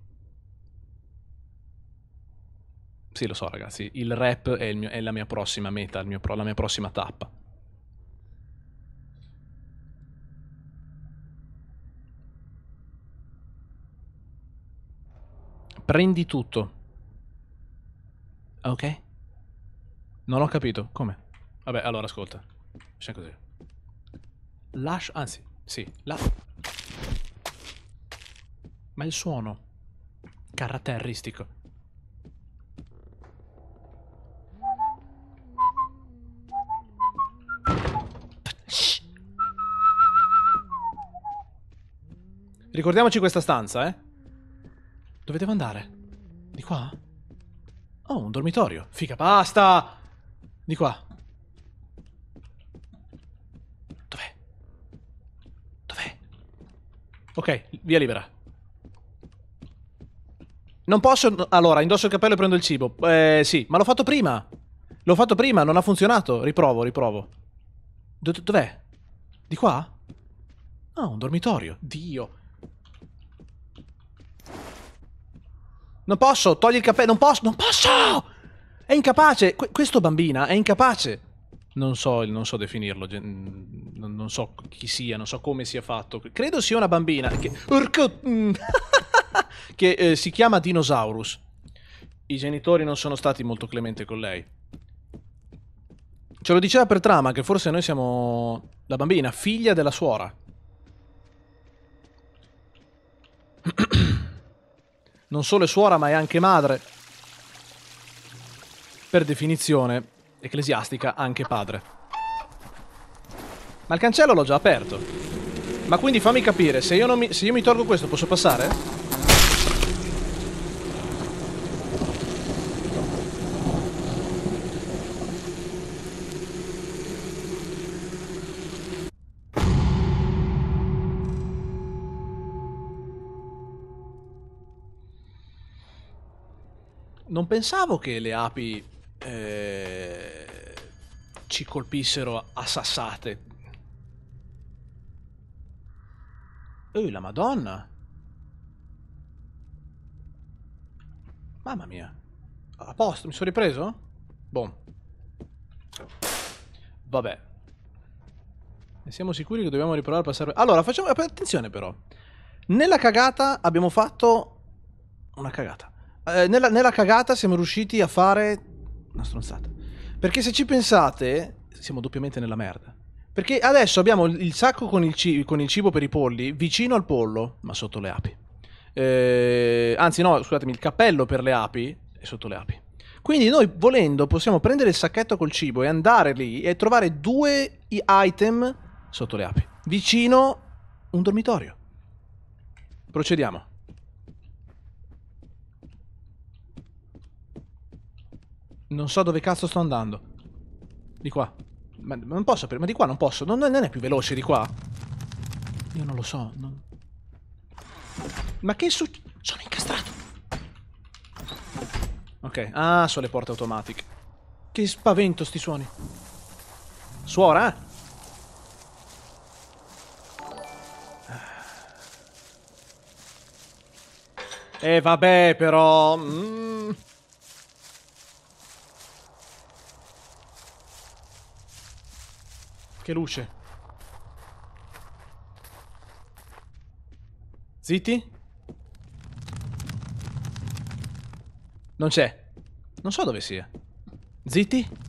Sì, lo so ragazzi, il rap è, il mio, è la mia prossima meta, mio, la mia prossima tappa. Prendi tutto. Ok? Non ho capito. Come? Vabbè, allora ascolta. Facciamo così. Lascia... Anzi, sì. La... Ma il suono caratteristico. Ricordiamoci questa stanza, eh? Dove devo andare? Di qua? Oh, un dormitorio. Figa, basta! Di qua. Dov'è? Dov'è? Ok, via libera. Non posso... Allora, indosso il cappello e prendo il cibo. Eh, sì, ma l'ho fatto prima. L'ho fatto prima, non ha funzionato. Riprovo, riprovo. Dov'è? Di qua? Ah, un dormitorio. Dio. Non posso, togli il cappello. Non posso, non posso! È incapace, Qu questo bambina è incapace. Non so, non so definirlo, non so chi sia, non so come sia fatto. Credo sia una bambina che, Urco... Mm, che eh, si chiama Dinosaurus. I genitori non sono stati molto clementi con lei. Ce lo diceva per trama che forse noi siamo la bambina, figlia della suora. Non solo è suora ma è anche madre per definizione ecclesiastica anche padre. Ma il cancello l'ho già aperto. Ma quindi fammi capire, se io, mi, se io mi tolgo questo posso passare? Non pensavo che le api eh, ci colpissero a sassate. Ehi, la madonna! Mamma mia. A posto, mi sono ripreso? Boh. Vabbè. Ne siamo sicuri che dobbiamo riprovare a passare... Allora, facciamo... Eh, attenzione però. Nella cagata abbiamo fatto... Una cagata. Eh, nella, nella cagata siamo riusciti a fare una stronzata. Perché se ci pensate, siamo doppiamente nella merda. Perché adesso abbiamo il sacco con il, cibo, con il cibo per i polli vicino al pollo, ma sotto le api. Eh, anzi, no, scusatemi, il cappello per le api è sotto le api. Quindi noi volendo possiamo prendere il sacchetto col cibo e andare lì e trovare due item sotto le api, vicino un dormitorio. Procediamo. Non so dove cazzo sto andando. Di qua. Ma, ma non posso, aprire. ma di qua non posso. Non, non, è più veloce di qua. Io non lo so. Non... Ma che succede? Sono incastrato. Ok. Ah, sono le porte automatiche. Che spavento sti suoni. Suora, E eh. eh, vabbè, però... Mm. Che luce. Zitti. Non c'è. Non so dove sia. Zitti. Mi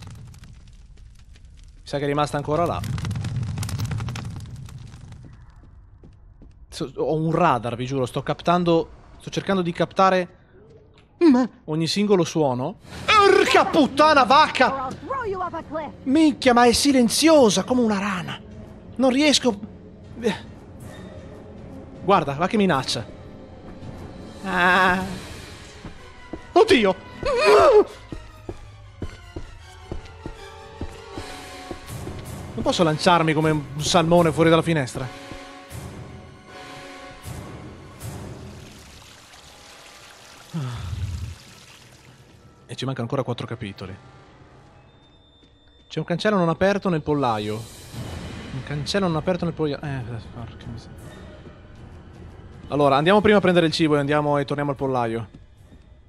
sa che è rimasta ancora là. Ho un radar, vi giuro. Sto captando... Sto cercando di captare... Ogni singolo suono. È un Porca puttana vacca! Minchia, ma è silenziosa come una rana. Non riesco... Guarda, va che minaccia. Ah. Oddio! Non posso lanciarmi come un salmone fuori dalla finestra. E ci mancano ancora quattro capitoli. C'è un cancello non aperto nel pollaio. Un cancello non aperto nel pollaio. Eh, eh, porca miseria. Allora, andiamo prima a prendere il cibo e andiamo e torniamo al pollaio.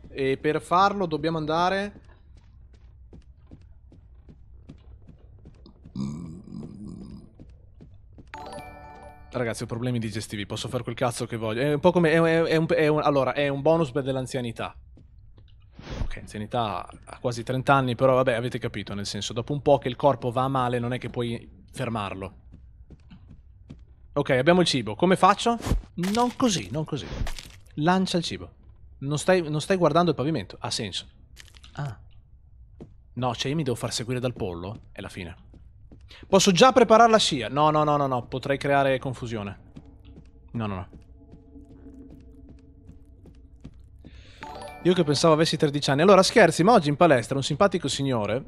E per farlo dobbiamo andare... Ragazzi, ho problemi digestivi, posso fare quel cazzo che voglio. È un po' come... È, è, è un, un, allora, è un bonus per dell'anzianità anzianità a quasi 30 anni, però vabbè, avete capito, nel senso, dopo un po' che il corpo va a male non è che puoi fermarlo. Ok, abbiamo il cibo. Come faccio? Non così, non così. Lancia il cibo. Non stai, non stai guardando il pavimento. Ha senso. Ah. No, cioè io mi devo far seguire dal pollo? È la fine. Posso già preparare la scia? No, no, no, no, no. Potrei creare confusione. No, no, no. Io che pensavo avessi 13 anni. Allora, scherzi, ma oggi in palestra un simpatico signore...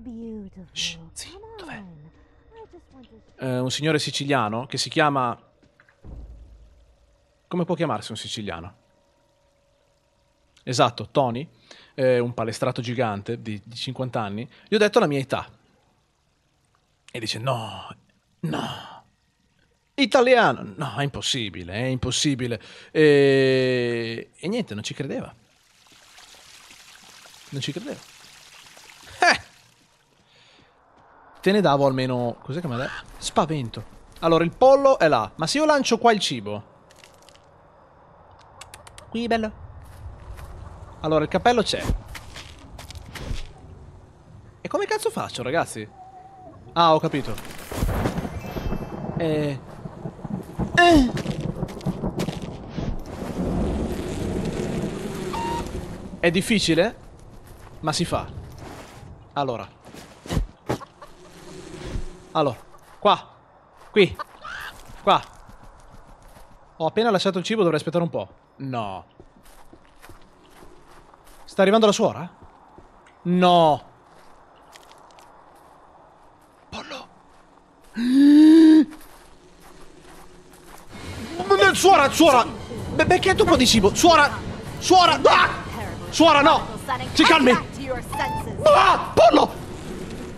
Shh, zì, dov'è? Eh, un signore siciliano che si chiama... Come può chiamarsi un siciliano? Esatto, Tony, eh, un palestrato gigante di, di 50 anni. Gli ho detto la mia età. E dice, no, no, italiano. No, è impossibile, è impossibile. E... e, niente, non ci credeva. Non ci credevo. Eh! Te ne davo almeno... Cos'è che mi ha detto? Spavento. Allora, il pollo è là. Ma se io lancio qua il cibo... Qui, bello. Allora, il cappello c'è. E come cazzo faccio, ragazzi? Ah, ho capito. Eh... Eh... È difficile? Ma si fa. Allora. Allora. Qua. Qui. Qua. Ho appena lasciato il cibo, dovrei aspettare un po'. No. Sta arrivando la suora? No. Pollo. Suora, suora. Be becchetto un po' di cibo. Suora. Suora. Ah! Suora, no. Si calmi. Ah, pollo!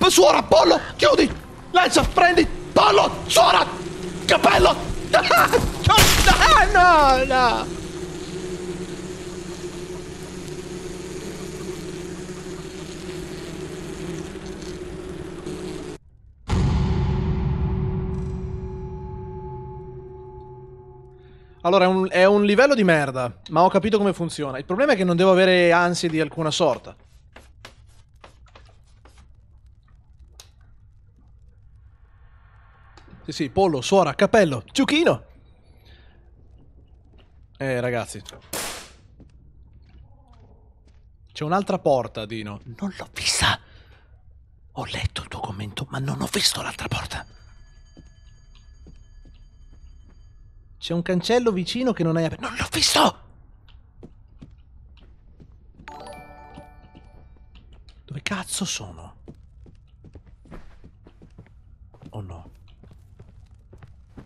Suora, pollo, chiudi! Lancia, prendi! Pollo, suora! Cappello! Ah, no, no! Allora, è un, è un livello di merda, ma ho capito come funziona. Il problema è che non devo avere ansie di alcuna sorta. Sì, eh sì, pollo, suora, cappello, ciuchino. Eh, ragazzi. C'è un'altra porta, Dino. Non l'ho vista. Ho letto il tuo commento, ma non ho visto l'altra porta. C'è un cancello vicino che non hai aperto. Non l'ho visto! Dove cazzo sono? Oh no.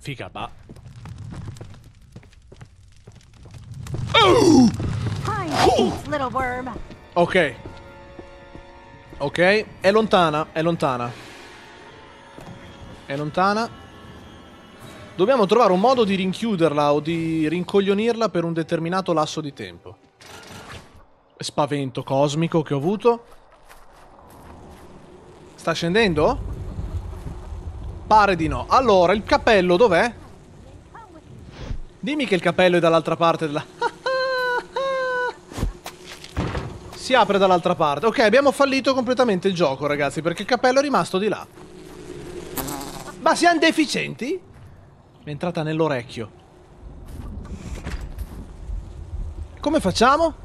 Figa, ma... Oh! Ok. Ok, è lontana, è lontana. È lontana. Dobbiamo trovare un modo di rinchiuderla o di rincoglionirla per un determinato lasso di tempo. Spavento cosmico che ho avuto. Sta scendendo? Pare di no. Allora, il cappello dov'è? Dimmi che il cappello è dall'altra parte della... si apre dall'altra parte. Ok, abbiamo fallito completamente il gioco, ragazzi, perché il cappello è rimasto di là. Ma siamo deficienti? Mi è entrata nell'orecchio. Come facciamo?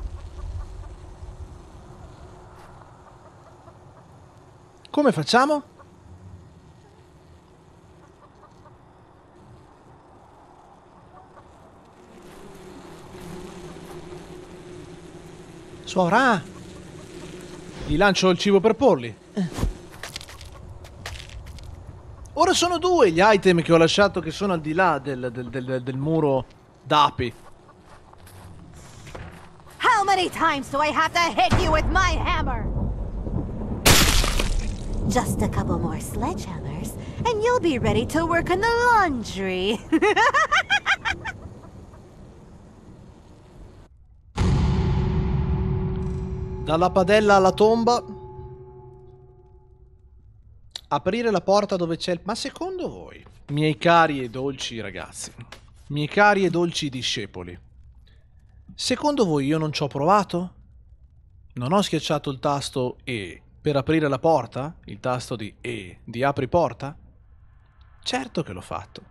Come facciamo? Suora! Gli lancio il cibo per porli. Eh. Ora sono due gli item che ho lasciato che sono al di là del, del, del, del muro d'api. How many times do I have to hit you with my hammer? Just a couple more sledgehammers and you'll be ready to work on the laundry. Dalla padella alla tomba. Aprire la porta dove c'è il... Ma secondo voi, miei cari e dolci ragazzi, miei cari e dolci discepoli, secondo voi io non ci ho provato? Non ho schiacciato il tasto E per aprire la porta? Il tasto di E di apri porta? Certo che l'ho fatto.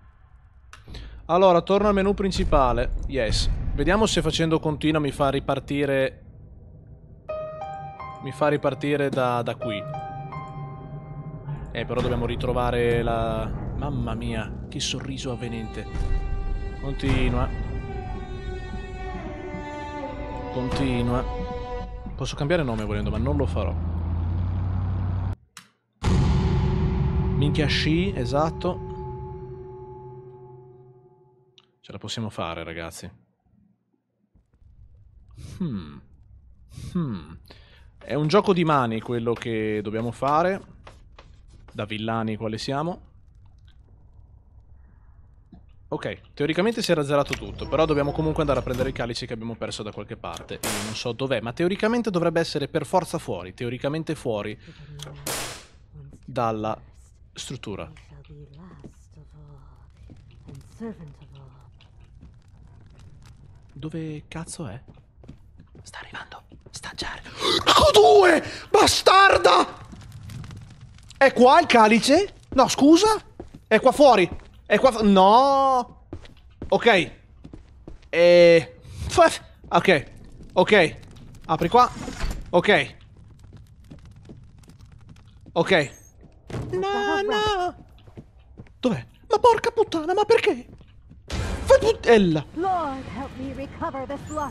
Allora, torno al menu principale. Yes. Vediamo se facendo continua mi fa ripartire mi fa ripartire da, da qui. Eh, però dobbiamo ritrovare la... Mamma mia, che sorriso avvenente. Continua. Continua. Posso cambiare nome volendo, ma non lo farò. Minchia sci, esatto. Ce la possiamo fare, ragazzi. Hmm. Hmm. È un gioco di mani quello che dobbiamo fare, da villani quale siamo. Ok, teoricamente si era zerato tutto, però dobbiamo comunque andare a prendere i calici che abbiamo perso da qualche parte. E non so dov'è, ma teoricamente dovrebbe essere per forza fuori, teoricamente fuori dalla struttura. Dove cazzo è? Sta arrivando. Stagiare. Ecco due! Bastarda! È qua il calice? No, scusa? È qua fuori. È qua fu No! Ok. E... Ok. Ok. Apri qua. Ok. Ok. No, no! Dov'è? Ma porca puttana, ma perché? puttella!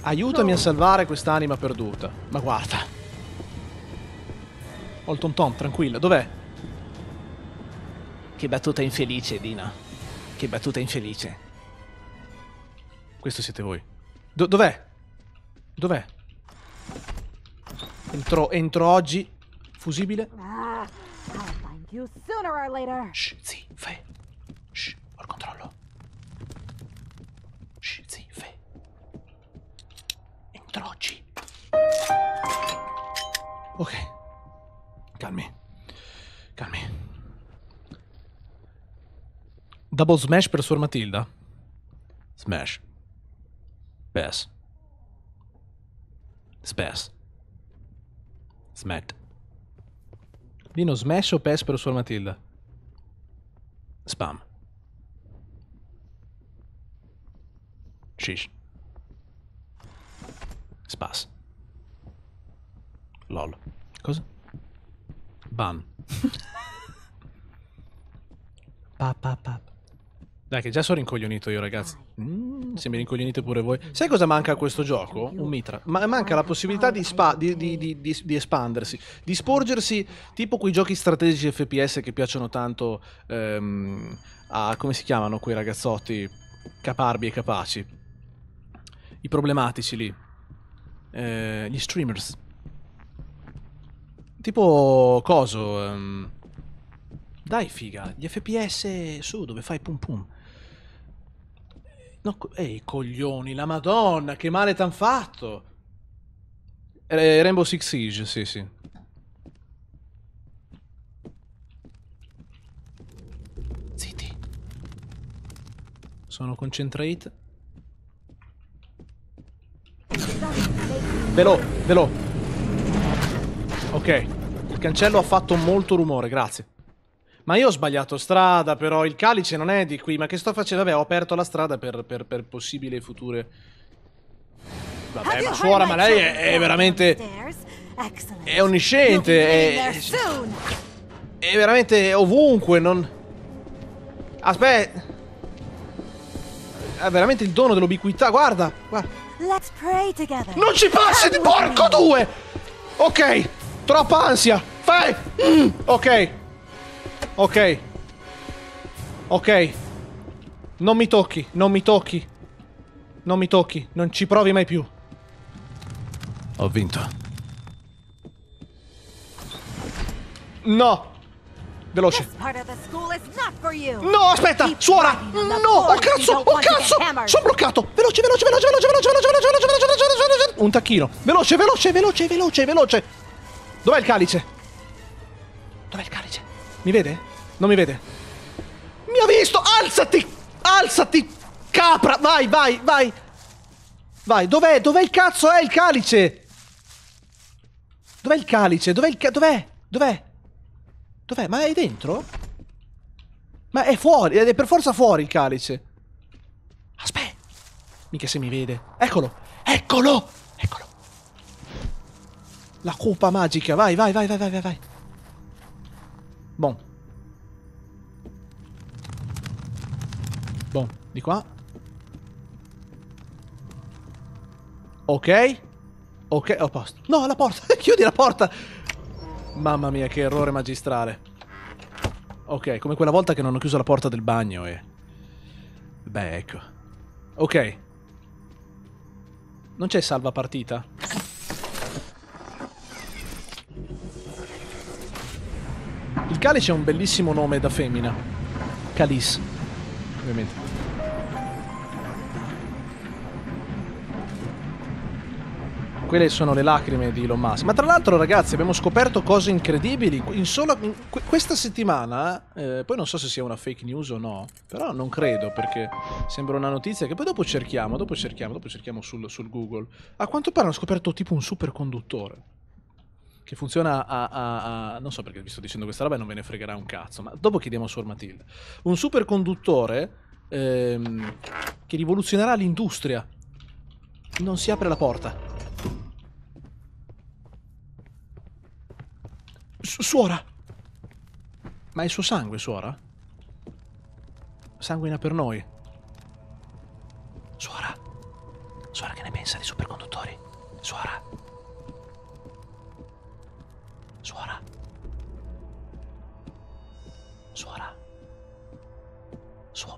Aiutami a salvare quest'anima perduta. Ma guarda. Olton tom tranquillo. Dov'è? Che battuta infelice, Dina. Che battuta infelice. Questo siete voi. Dov'è? Dov'è? Entro, entro oggi. Fusibile. Ah, Shh, sì, fai. Double smash per Suor Matilda. Smash. Pass. Spass. Smet. Dino smash o pass per Suor Matilda? Spam. Shish. Spas. LOL. Cosa? Ban. pa pa pa. Dai, che già sono rincoglionito io, ragazzi. Mm, se mi rincoglionite pure voi. Sai cosa manca a questo gioco? Un mitra. Ma manca la possibilità di, spa, di, di, di, espandersi, di sporgersi, tipo quei giochi strategici FPS che piacciono tanto ehm, a, come si chiamano quei ragazzotti caparbi e capaci? I problematici lì. Eh, gli streamers. Tipo coso. Ehm. Dai figa, gli FPS su dove fai pum pum. No, ehi, coglioni, la madonna, che male t'han fatto! Rainbow Six Siege, sì, sì. Zitti. Sono concentrate. Velo, velo. Ok, il cancello ha fatto molto rumore, grazie ma io ho sbagliato strada, però il calice non è di qui, ma che sto facendo? Vabbè, ho aperto la strada per, per, per possibili future... Vabbè, ma suora, ma lei è, è veramente... È onnisciente, è... È veramente ovunque, non... Aspetta... È veramente il dono dell'ubiquità, guarda, guarda. Non ci passi, porco due! Ok, troppa ansia. Fai! Mm, ok, Ok. Ok. Non mi tocchi, non mi tocchi. Non mi tocchi, non ci provi mai più. Ho vinto. No. Veloce. No, aspetta, suora. No, oh cazzo, oh cazzo. Sono bloccato. Veloce, veloce, veloce, veloce, veloce, veloce, veloce, veloce, veloce, veloce, veloce, veloce. Un tacchino. Veloce, veloce, veloce, veloce, veloce. Dov'è il calice? Dov'è il calice? Mi vede? Non mi vede. Mi ha visto! Alzati! Alzati! Capra! Vai, vai, vai! Vai, dov'è? Dov'è il cazzo? È il calice! Dov'è il calice? Dov'è il ca... Dov'è? Dov'è? Dov'è? Ma è dentro? Ma è fuori, è per forza fuori il calice. Aspetta. Mica se mi vede. Eccolo! Eccolo! Eccolo! La cupa magica, vai, vai, vai, vai, vai, vai. Bon. Bon, di qua. Ok. Ok, ho posto. No, la porta! Chiudi la porta! Mamma mia, che errore magistrale. Ok, come quella volta che non ho chiuso la porta del bagno e... Beh, ecco. Ok. Non c'è salva partita? Il calice è un bellissimo nome da femmina. Calis. Ovviamente. Quelle sono le lacrime di Elon Musk. Ma tra l'altro, ragazzi, abbiamo scoperto cose incredibili. In solo in qu questa settimana, eh, poi non so se sia una fake news o no, però non credo perché sembra una notizia che poi dopo cerchiamo, dopo cerchiamo, dopo cerchiamo sul, sul Google. A quanto pare hanno scoperto tipo un superconduttore che funziona a, a, a, Non so perché vi sto dicendo questa roba e non ve ne fregherà un cazzo, ma dopo chiediamo a Suor Matilde. Un superconduttore ehm, che rivoluzionerà l'industria. Non si apre la porta. Su suora! Ma è il suo sangue, suora? Sanguina per noi. Suora. Suora, che ne pensa di superconduttori? Suora.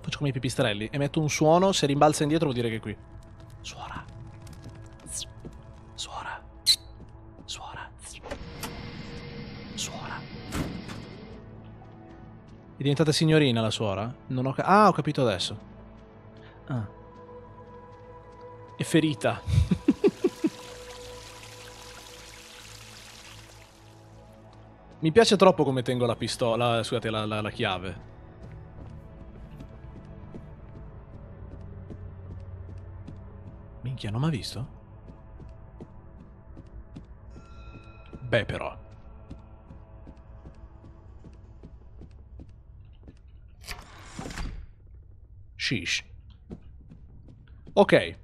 faccio come i pipistrelli. Emetto un suono, se rimbalza indietro vuol dire che è qui. Suora. Suora. Suora. Suora. È diventata signorina la suora? Non ho ah, ho capito adesso. Ah. È ferita. Mi piace troppo come tengo la pistola, scusate, la, la, la chiave. Minchia, non mi ha visto? Beh, però. Shish. Ok.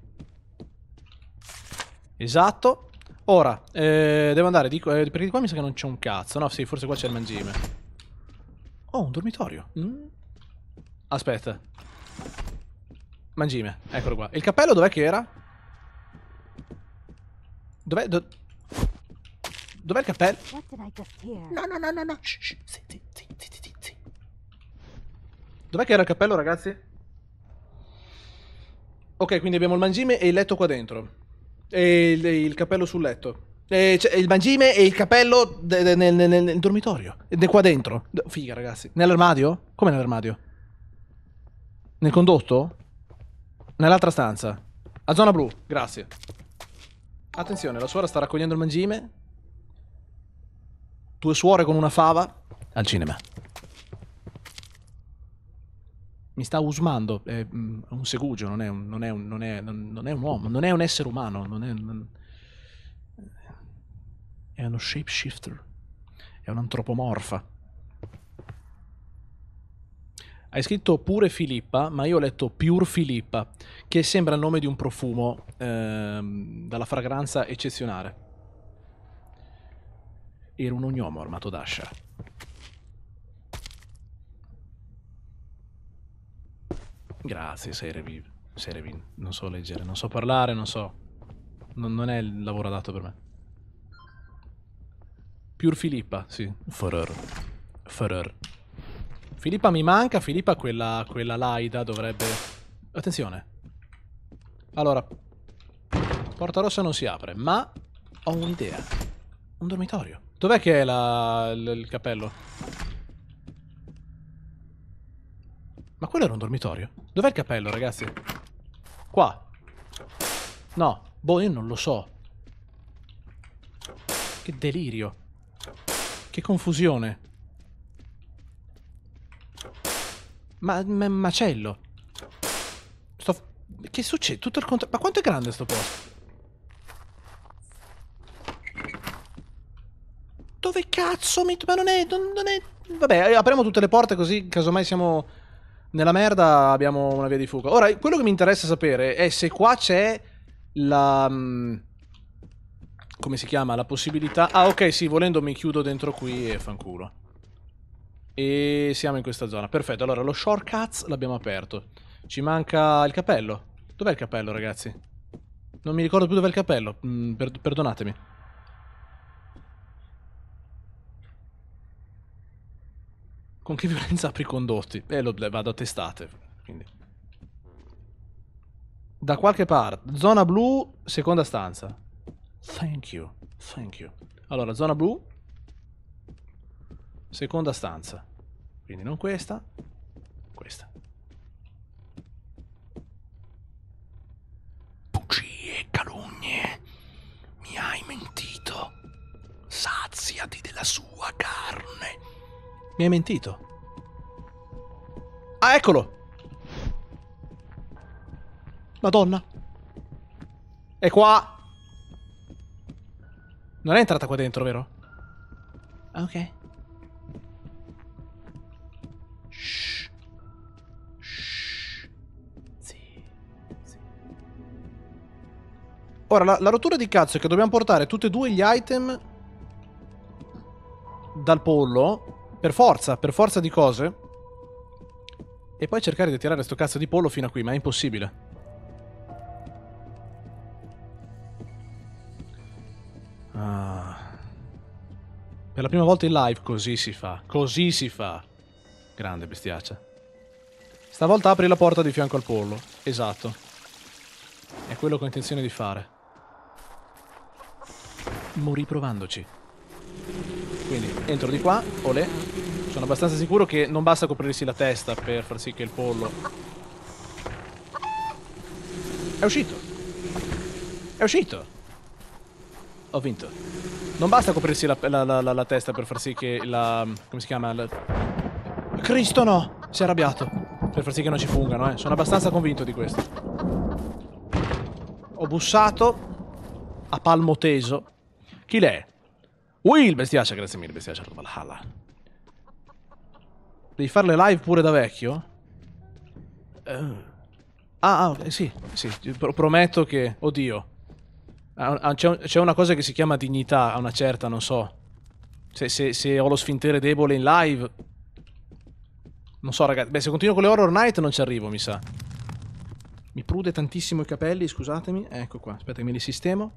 Esatto. Ora, eh, devo andare di qua, eh, perché di qua mi sa che non c'è un cazzo. No, sì, forse qua c'è il mangime. Oh, un dormitorio. Mm. Aspetta. Mangime, eccolo qua. Il cappello dov'è che era? Dov'è? Do... Dov'è il cappello? No, no, no, no, no. Shh, shh. Zitti, zitti, zitti, Dov'è che era il cappello, ragazzi? Ok, quindi abbiamo il mangime e il letto qua dentro. E il, il cappello sul letto. E cioè, il mangime e il cappello nel, nel, nel, nel dormitorio. è qua dentro. Figa, ragazzi. Nell'armadio? Come nell'armadio? Nel condotto? Nell'altra stanza. A zona blu, grazie. Attenzione, la suora sta raccogliendo il mangime. Due suore con una fava al cinema. Mi sta usmando, è mm, un segugio, non è un, non è un, non è, non è un uomo, non è un essere umano, non è, è uno shapeshifter, è un'antropomorfa. Hai scritto pure Filippa, ma io ho letto Pure Filippa, che sembra il nome di un profumo ehm, dalla fragranza eccezionale. Era un ognomo armato d'ascia. Grazie, Serevin. Serevin. Non so leggere, non so parlare, non so. Non, non è il lavoro adatto per me. Pure Filippa, sì. Ferrer. Ferrer. Filippa mi manca, Filippa quella, quella Laida dovrebbe... Attenzione. Allora, porta rossa non si apre, ma ho un'idea. Un dormitorio. Dov'è che è la, il, il cappello? Ma quello era un dormitorio. Dov'è il cappello, ragazzi? Qua. No, boh, io non lo so. Che delirio. Che confusione. Ma, ma macello. Sto... Che succede? Tutto il contrario. Ma quanto è grande sto posto? Dove cazzo mi... Ma non è... Non è... Vabbè, eh, apriamo tutte le porte così casomai siamo... Nella merda abbiamo una via di fuga. Ora, quello che mi interessa sapere è se qua c'è la... Mm, come si chiama? La possibilità... Ah, ok, sì, volendo mi chiudo dentro qui e fanculo. E siamo in questa zona. Perfetto, allora lo shortcuts l'abbiamo aperto. Ci manca il capello. Dov'è il capello, ragazzi? Non mi ricordo più dov'è il capello. Mm, per perdonatemi. Con che violenza apri i condotti? Eh, lo, vado a testate. Quindi. Da qualche parte. Zona blu, seconda stanza. Thank you, thank you. Allora, zona blu, Seconda stanza. Quindi non questa, questa. Bugie, calunnie. Mi hai mentito. Saziati della sua carne. Mi hai mentito. Ah, eccolo. Madonna. È qua. Non è entrata qua dentro, vero? Ok. Shh. Ora, la, la rottura di cazzo è che dobbiamo portare tutti e due gli item dal pollo, per forza, per forza di cose, e poi cercare di tirare sto cazzo di pollo fino a qui, ma è impossibile. Ah. Per la prima volta in live così si fa, così si fa. Grande bestiaccia. Stavolta apri la porta di fianco al pollo. Esatto. È quello che ho intenzione di fare. Morì provandoci. Quindi entro di qua, olè. Sono abbastanza sicuro che non basta coprirsi la testa per far sì che il pollo... È uscito! È uscito! Ho vinto. Non basta coprirsi la, la, la, la testa per far sì che la... come si chiama? La, Cristo no! Si è arrabbiato. Per far sì che non ci fungano, eh. Sono abbastanza convinto di questo. Ho bussato. A palmo teso. Chi l'è? Will, bestiaccia, grazie mille, bestiaccia. Valhalla. Devi farle live pure da vecchio? Uh. Ah, ah, sì, sì. Pr prometto che... Oddio. C'è una cosa che si chiama dignità, a una certa, non so. Se, se, se ho lo sfintere debole in live, non so, ragazzi. Beh, se continuo con le Horror Knight non ci arrivo, mi sa. Mi prude tantissimo i capelli, scusatemi. Ecco qua, aspetta che me li sistemo.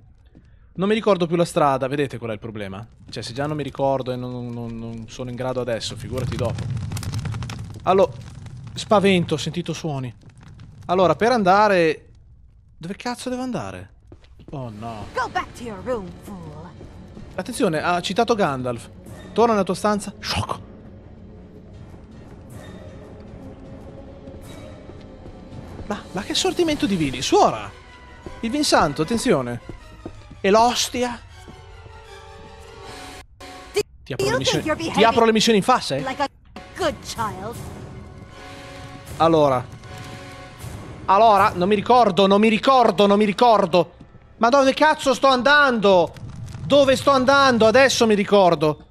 Non mi ricordo più la strada, vedete qual è il problema? Cioè, se già non mi ricordo e non, non, non sono in grado adesso, figurati dopo. Allora, spavento, ho sentito suoni. Allora, per andare... Dove cazzo devo andare? Oh no. Attenzione, ha citato Gandalf. Torna nella tua stanza. Sciocco. Ma, ma che assortimento di vini? Suora! Il vin santo, attenzione! E l'ostia! Ti apro, le missioni, ti apro le missioni in fase? Eh? Allora. Allora, non mi ricordo, non mi ricordo, non mi ricordo. Ma dove cazzo sto andando? Dove sto andando? Adesso mi ricordo.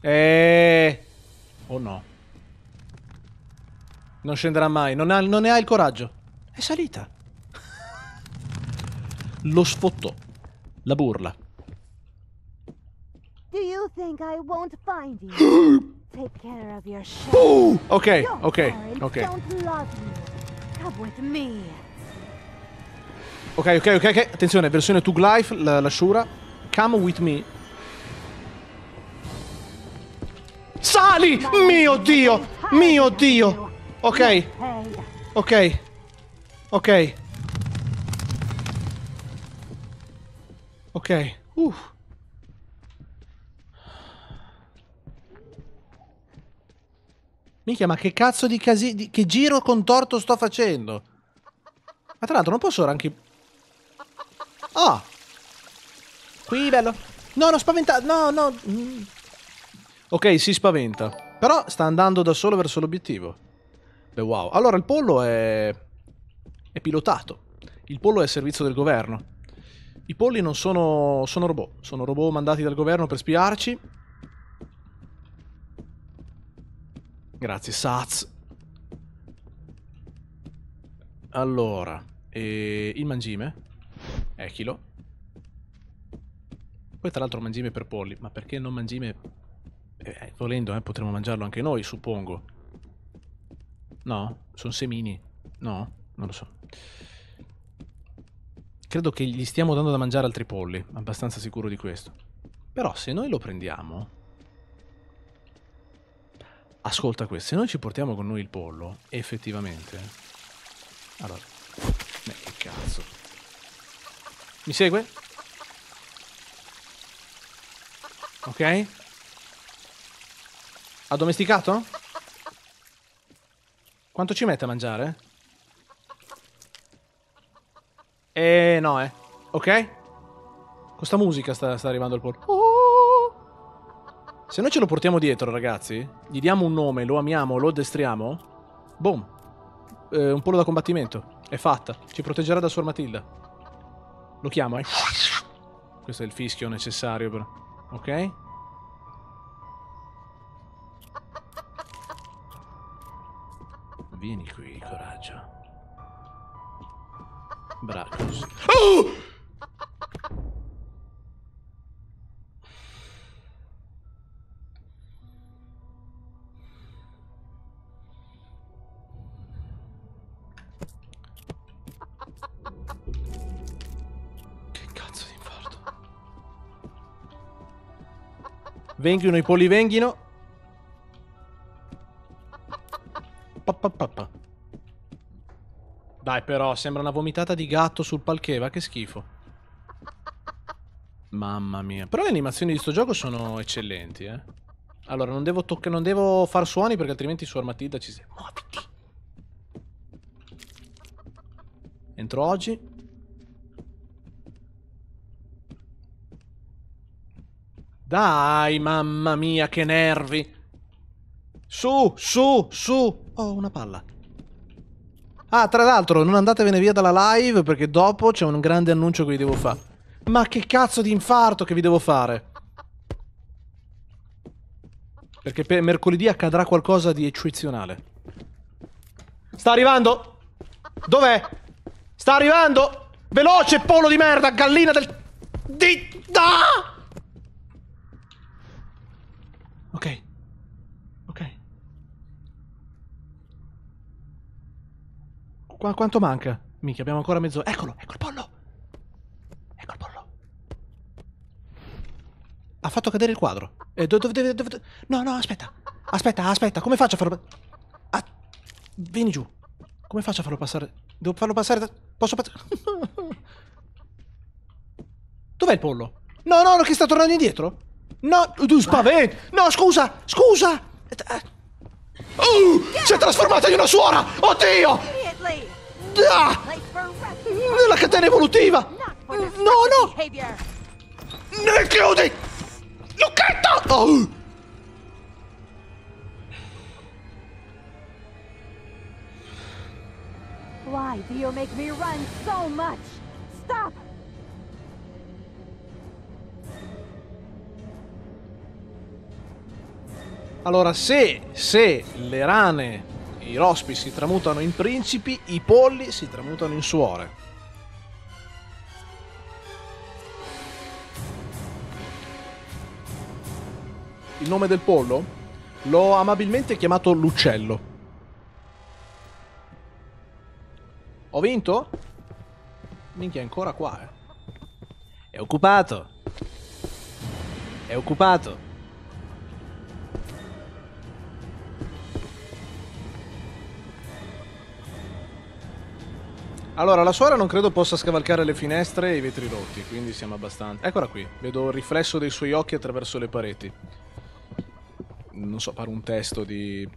Eh... O oh no. Non scenderà mai, non, ha, non ne ha il coraggio. È salita. Lo sfottò. La burla. Do you think I won't find you? Take care of your ok, ok, ok. Ok, ok, ok, ok. Attenzione, versione Tug Life, la, la Shura. Come with me. Sali! Mio Dio! Mio Dio! Ok. Ok. Ok. Ok. Uh. Minchia, ma che cazzo di casino... Di... Che giro contorto sto facendo? Ma tra l'altro non posso ora anche... Ah! Oh. Qui, bello. No, l'ho spaventato. No, no. Mm. Ok, si spaventa. Però sta andando da solo verso l'obiettivo. Beh, wow. Allora, il pollo è... è pilotato. Il pollo è a servizio del governo. I polli non sono... sono robot. Sono robot mandati dal governo per spiarci. Grazie, Saz. Allora, e... il mangime. Echilo. Poi tra l'altro mangime per polli. Ma perché non mangime... Eh, eh volendo, eh, potremmo mangiarlo anche noi, suppongo. No, sono semini. No, non lo so. Credo che gli stiamo dando da mangiare altri polli, abbastanza sicuro di questo. Però se noi lo prendiamo... Ascolta questo, se noi ci portiamo con noi il pollo, effettivamente... Allora... Eh, che cazzo. Mi segue? Ok? Addomesticato? Quanto ci mette a mangiare? Eh, no, eh. Ok? Questa musica sta, sta arrivando al porco. Se noi ce lo portiamo dietro, ragazzi, gli diamo un nome, lo amiamo, lo addestriamo, boom. Eh, un polo da combattimento. È fatta. Ci proteggerà da Suor Matilda. Lo chiamo, eh. Questo è il fischio necessario, però. Ok? Vieni qui, coraggio. Bracus. Oh! Che cazzo di i poli venghino. Dai però, sembra una vomitata di gatto sul palcheva, che schifo. Mamma mia. Però le animazioni di sto gioco sono eccellenti, eh. Allora, non devo, non devo far suoni perché altrimenti su Armatilda ci si... Muoviti! Entro oggi. Dai, mamma mia, che nervi! Su, su, su! Oh, una palla. Ah, tra l'altro, non andatevene via dalla live perché dopo c'è un grande annuncio che vi devo fare. Ma che cazzo di infarto che vi devo fare? Perché per mercoledì accadrà qualcosa di eccezionale. Sta arrivando! Dov'è? Sta arrivando! Veloce, polo di merda, gallina del... Di... Ah! Ok. Qu quanto manca? Minchia, abbiamo ancora mezzo... Eccolo, ecco il pollo! Ecco il pollo. Ha fatto cadere il quadro. Eh, dove, dove, dove, no, no, aspetta. Aspetta, aspetta, come faccio a farlo... Ah, vieni giù. Come faccio a farlo passare? Devo farlo passare da... Posso passare... Dov'è il pollo? No, no, no, che sta tornando indietro? No, tu spaventi! No, scusa, scusa! Eh, eh. Oh, si è trasformata in una suora! Oddio! Ah! Nella catena evolutiva! No, no! Ne chiudi! Lucchetto! Oh! Why do you make me run so much? Stop! Allora, se, se le rane i rospi si tramutano in principi, i polli si tramutano in suore. Il nome del pollo? L'ho amabilmente chiamato l'uccello. Ho vinto? Minchia, è ancora qua, eh. È occupato. È occupato. Allora, la suora non credo possa scavalcare le finestre e i vetri rotti, quindi siamo abbastanza... Eccola qui, vedo il riflesso dei suoi occhi attraverso le pareti. Non so, pare un testo di...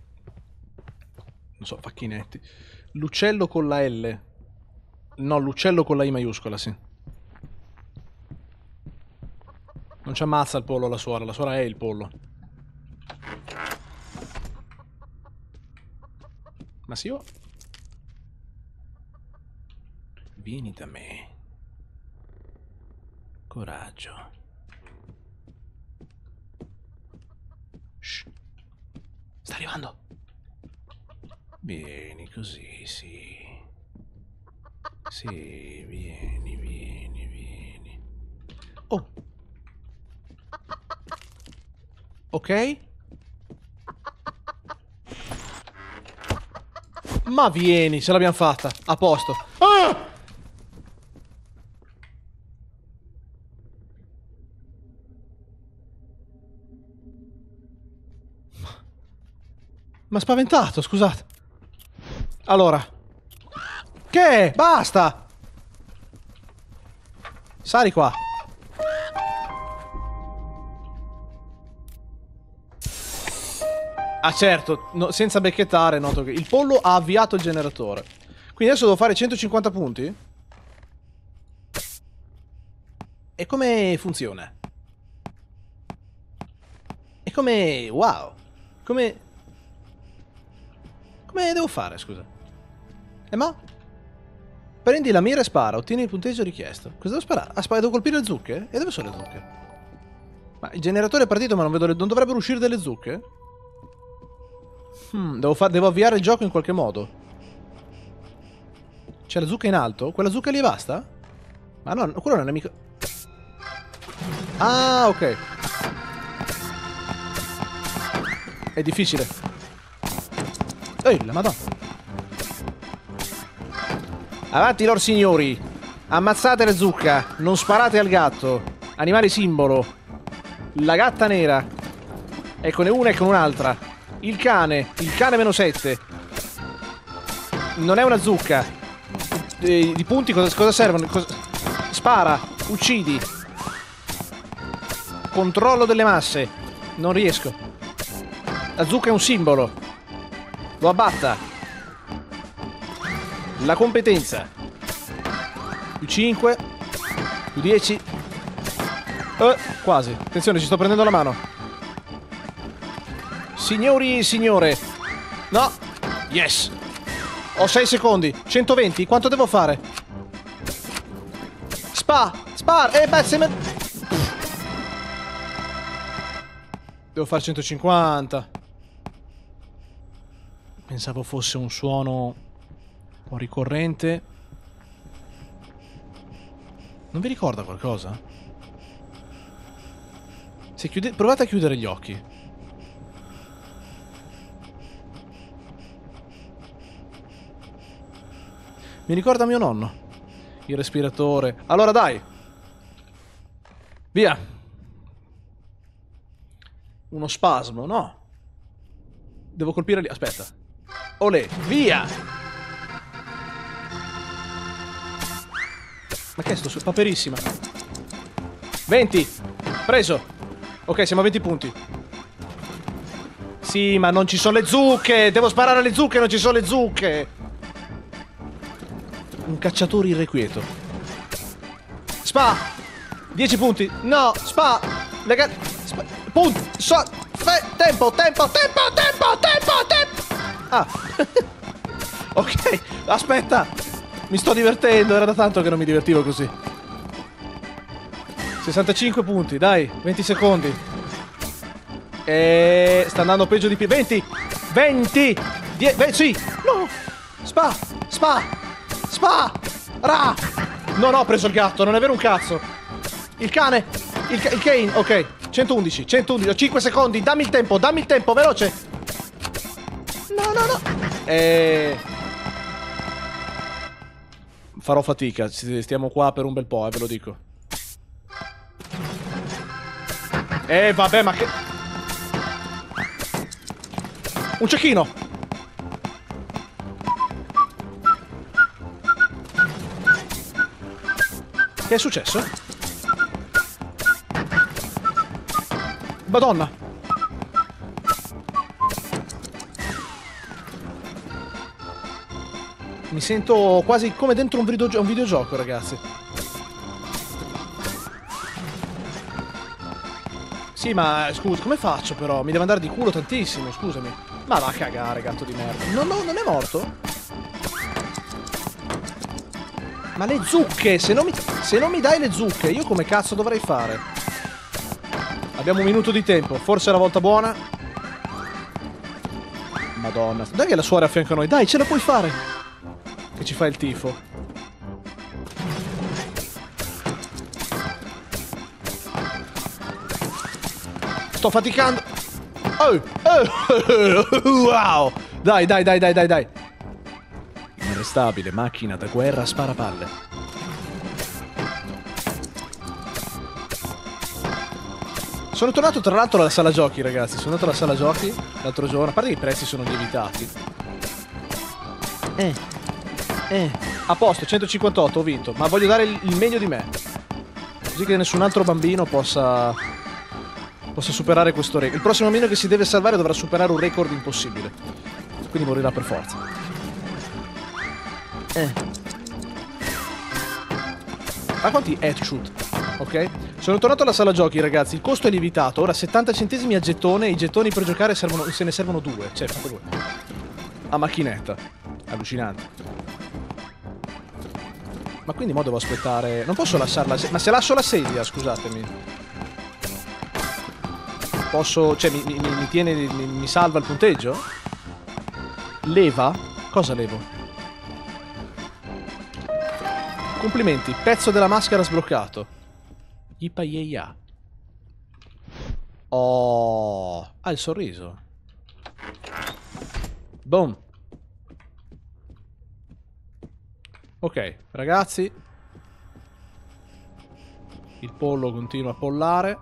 Non so, facchinetti. L'uccello con la L. No, l'uccello con la I maiuscola, sì. Non ci ammazza il pollo la suora, la suora è il pollo. Ma sì, io... Oh. Vieni da me. Coraggio. Shh. Sta arrivando. Vieni così, sì. Sì, vieni, vieni, vieni. Oh. Ok. Ma vieni, ce l'abbiamo fatta. A posto. Ah! Mi ha spaventato, scusate. Allora. Che? Basta! Sali qua. Ah certo, no, senza becchettare noto che il pollo ha avviato il generatore. Quindi adesso devo fare 150 punti? E come funziona? E come... wow! Come... Come devo fare, scusa? E eh, ma? Prendi la mira e spara, ottieni il punteggio richiesto. Cosa devo sparare? Ah, devo colpire le zucche? E dove sono le zucche? Ma il generatore è partito, ma non vedo le... Non dovrebbero uscire delle zucche? Hmm, devo, devo avviare il gioco in qualche modo. C'è la zucca in alto? Quella zucca lì basta? Ma no, quello non è nemico... Ah, ok. È difficile. Ehi, la madonna. Avanti, lor signori. Ammazzate la zucca. Non sparate al gatto. Animale simbolo. La gatta nera. Eccone una, eccone un'altra. Il cane. Il cane meno 7. Non è una zucca. I, eh, i punti cosa, cosa servono? Cosa... Spara. Uccidi. Controllo delle masse. Non riesco. La zucca è un simbolo. Lo abbatta. La competenza. Più 5. Più 10. Eh, quasi. Attenzione, ci sto prendendo la mano. Signori e signore. No. Yes. Ho 6 secondi. 120. Quanto devo fare? Spa. Spar. E eh, beh, se me... Devo fare 150. Pensavo fosse un suono un po' ricorrente. Non vi ricorda qualcosa? Se chiude... Provate a chiudere gli occhi. Mi ricorda mio nonno. Il respiratore. Allora dai! Via! Uno spasmo, no? Devo colpire lì. Aspetta. Olè, via! Ma che è sto su? Paperissima. 20! Preso! Ok, siamo a 20 punti. Sì, ma non ci sono le zucche! Devo sparare alle zucche, non ci sono le zucche! Un cacciatore irrequieto. Spa! 10 punti! No! Spa! Lega... Spa... Punto! So... Fe... Tempo, tempo, tempo, tempo, tempo! Ah! ok, aspetta! Mi sto divertendo, era da tanto che non mi divertivo così. 65 punti, dai, 20 secondi. E sta andando peggio di più. 20! 20! 10, beh, sì! No! Spa! Spa! Spa! Ra! No, no, ho preso il gatto, non è vero un cazzo. Il cane! Il, il cane, ok. 111, 111, 5 secondi, dammi il tempo, dammi il tempo, veloce! No, no, no. Eh... Farò fatica, stiamo qua per un bel po', eh, ve lo dico. E eh, vabbè, ma che... Un cecchino! Che è successo? Madonna! Mi sento quasi come dentro un, videogio un videogioco, ragazzi. Sì, ma scusa, come faccio però? Mi devo andare di culo tantissimo, scusami. Ma va a cagare, gatto di merda. No, no, non è morto? Ma le zucche, se non mi, se non mi dai le zucche, io come cazzo dovrei fare? Abbiamo un minuto di tempo, forse è la volta buona. Madonna. Dai che la suora è a fianco a noi, dai, ce la puoi fare che ci fa il tifo. Sto faticando. Oh, oh, oh wow! Dai, dai, dai, dai, dai, dai. Inarrestabile macchina da guerra spara palle. Sono tornato tra l'altro alla sala giochi, ragazzi. Sono andato alla sala giochi l'altro giorno. A parte che i prezzi sono lievitati. Eh. Eh, a posto, 158, ho vinto. Ma voglio dare il meglio di me. Così che nessun altro bambino possa... Possa superare questo record. Il prossimo bambino che si deve salvare dovrà superare un record impossibile. Quindi morirà per forza. Eh. Ma quanti headshot? Ok? Sono tornato alla sala giochi, ragazzi. Il costo è lievitato. Ora 70 centesimi a gettone. I gettoni per giocare servono, se ne servono due. Cioè, fate due. A macchinetta. Allucinante. Ma quindi mo devo aspettare... Non posso lasciarla... Ma se lascio la sedia, scusatemi. Posso... Cioè, mi, mi, mi tiene... Mi, mi salva il punteggio? Leva? Cosa levo? Complimenti, pezzo della maschera sbloccato. Ipa yeya. Oh, ha il sorriso. Boom. Ok, ragazzi. Il pollo continua a pollare.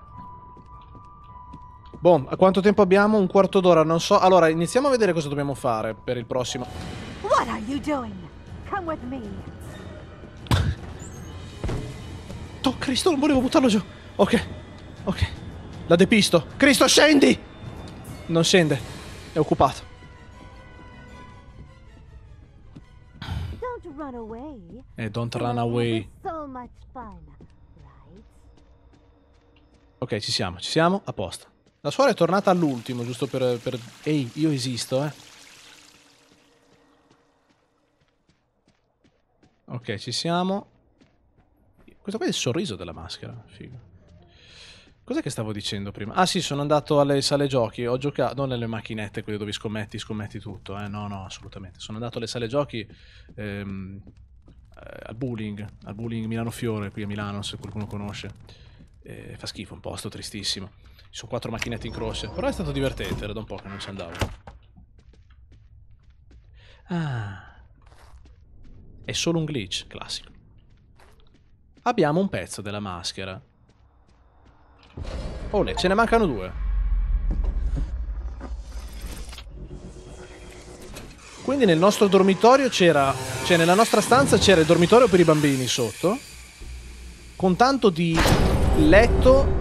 Boh, a quanto tempo abbiamo? Un quarto d'ora, non so. Allora, iniziamo a vedere cosa dobbiamo fare per il prossimo. What are you doing? Come with me. Oh, Cristo, non volevo buttarlo giù. Ok, ok. La depisto. Cristo, scendi! Non scende. È occupato. run away. Eh, don't run away. Ok, ci siamo, ci siamo, a posto. La suora è tornata all'ultimo, giusto per... per... Ehi, io esisto, eh. Ok, ci siamo. Questo qua è il sorriso della maschera, figo. Cos'è che stavo dicendo prima? Ah sì, sono andato alle sale giochi, ho giocato, non nelle macchinette, quelle dove scommetti, scommetti tutto, eh, no, no, assolutamente. Sono andato alle sale giochi ehm, eh, al bowling, al bowling Milano Fiore, qui a Milano, se qualcuno conosce. Eh, fa schifo, un posto tristissimo. Ci sono quattro macchinette in croce, però è stato divertente, era da un po' che non ci andavo. Ah. È solo un glitch, classico. Abbiamo un pezzo della maschera Ole, oh, ce ne mancano due. Quindi nel nostro dormitorio c'era... Cioè nella nostra stanza c'era il dormitorio per i bambini sotto. Con tanto di letto...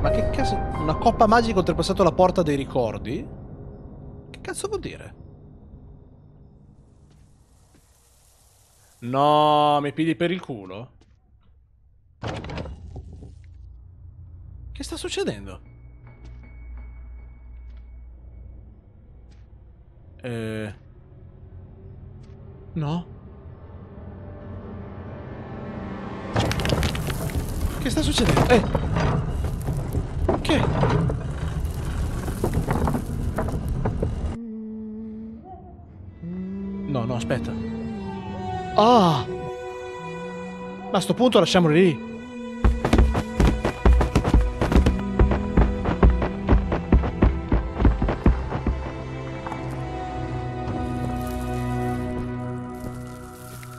Ma che cazzo... Una coppa magica oltrepassato la porta dei ricordi? Che cazzo vuol dire? No, mi pigli per il culo? Che sta succedendo? Eh... No? Che sta succedendo? Eh! Che? No, no, aspetta. Ah! Oh! A sto punto lasciamolo lì.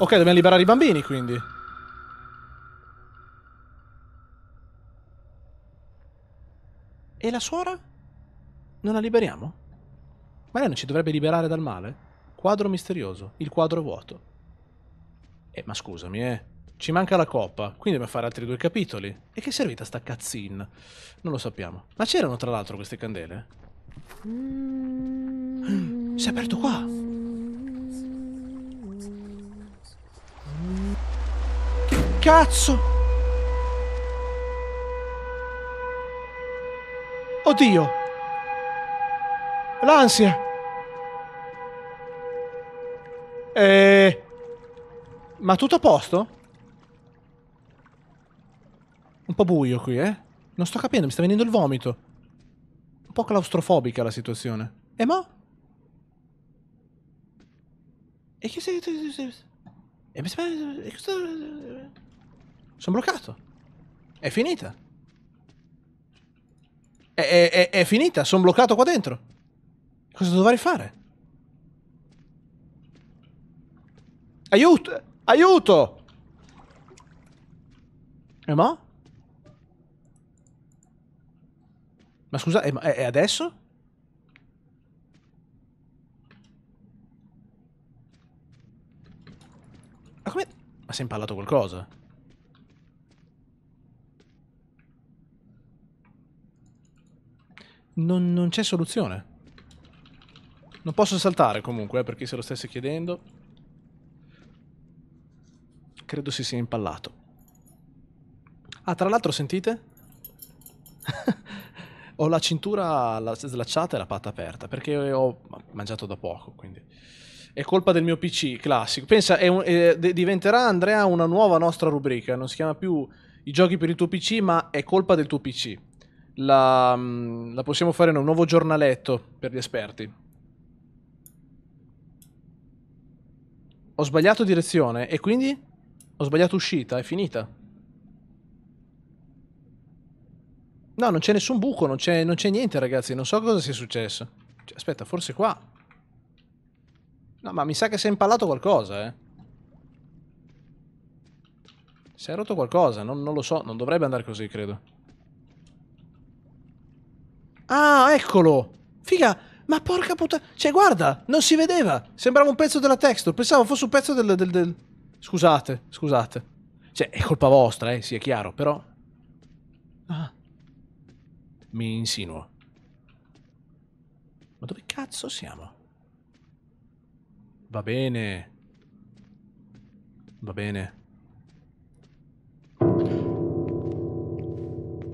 Ok, dobbiamo liberare i bambini, quindi. E la suora? Non la liberiamo? Ma lei non ci dovrebbe liberare dal male? Quadro misterioso, il quadro vuoto. Eh, ma scusami, eh. Ci manca la coppa, quindi dobbiamo fare altri due capitoli. E che è servita sta cazzin? Non lo sappiamo. Ma c'erano tra l'altro queste candele? Mm. Si è aperto qua! Che cazzo? Oddio! L'ansia! Eh... Ma tutto a posto? Un po' buio qui, eh? Non sto capendo, mi sta venendo il vomito. Un po' claustrofobica la situazione. E mo'? E che sei... E mi sembra... Eh, eh, sono bloccato. È finita. È, è, è, è finita, sono bloccato qua dentro. Cosa dovrei fare? Aiuto! Aiuto! E ma? Ma scusa, e adesso? Ma come... Ma si è impallato qualcosa? Non, non c'è soluzione. Non posso saltare comunque, eh, per chi se lo stesse chiedendo. Credo si sia impallato. Ah, tra l'altro sentite? ho la cintura slacciata e la patta aperta, perché ho mangiato da poco, quindi è colpa del mio PC classico. Pensa, è un, è, diventerà Andrea una nuova nostra rubrica, non si chiama più i giochi per il tuo PC, ma è colpa del tuo PC. La, mm, la possiamo fare in un nuovo giornaletto per gli esperti. Ho sbagliato direzione e quindi ho sbagliato uscita, è finita. No, non c'è nessun buco, non c'è, niente ragazzi, non so cosa sia successo. Cioè, aspetta, forse qua. No, ma mi sa che si è impallato qualcosa, eh. Si è rotto qualcosa, non, non lo so, non dovrebbe andare così, credo. Ah, eccolo! Figa, ma porca puttana... Cioè, guarda, non si vedeva! Sembrava un pezzo della texture, pensavo fosse un pezzo del... del, del... Scusate, scusate. Cioè, è colpa vostra, eh, sì, è chiaro, però... Ah. Mi insinuo. Ma dove cazzo siamo? Va bene. Va bene.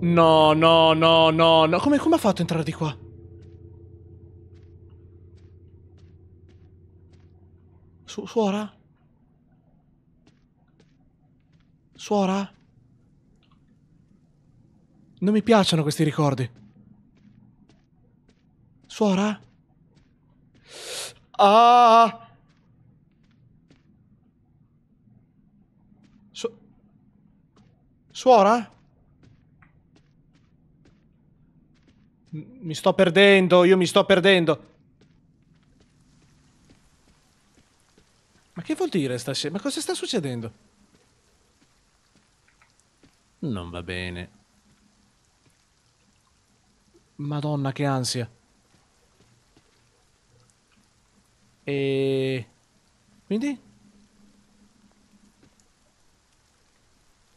No, no, no, no, no. Come, come ha fatto a entrare di qua? Su suora? Suora? Non mi piacciono questi ricordi. Suora? Ah! Suora? Mi sto perdendo, io mi sto perdendo. Ma che vuol dire sta scena? Ma cosa sta succedendo? Non va bene. Madonna, che ansia. E... Quindi?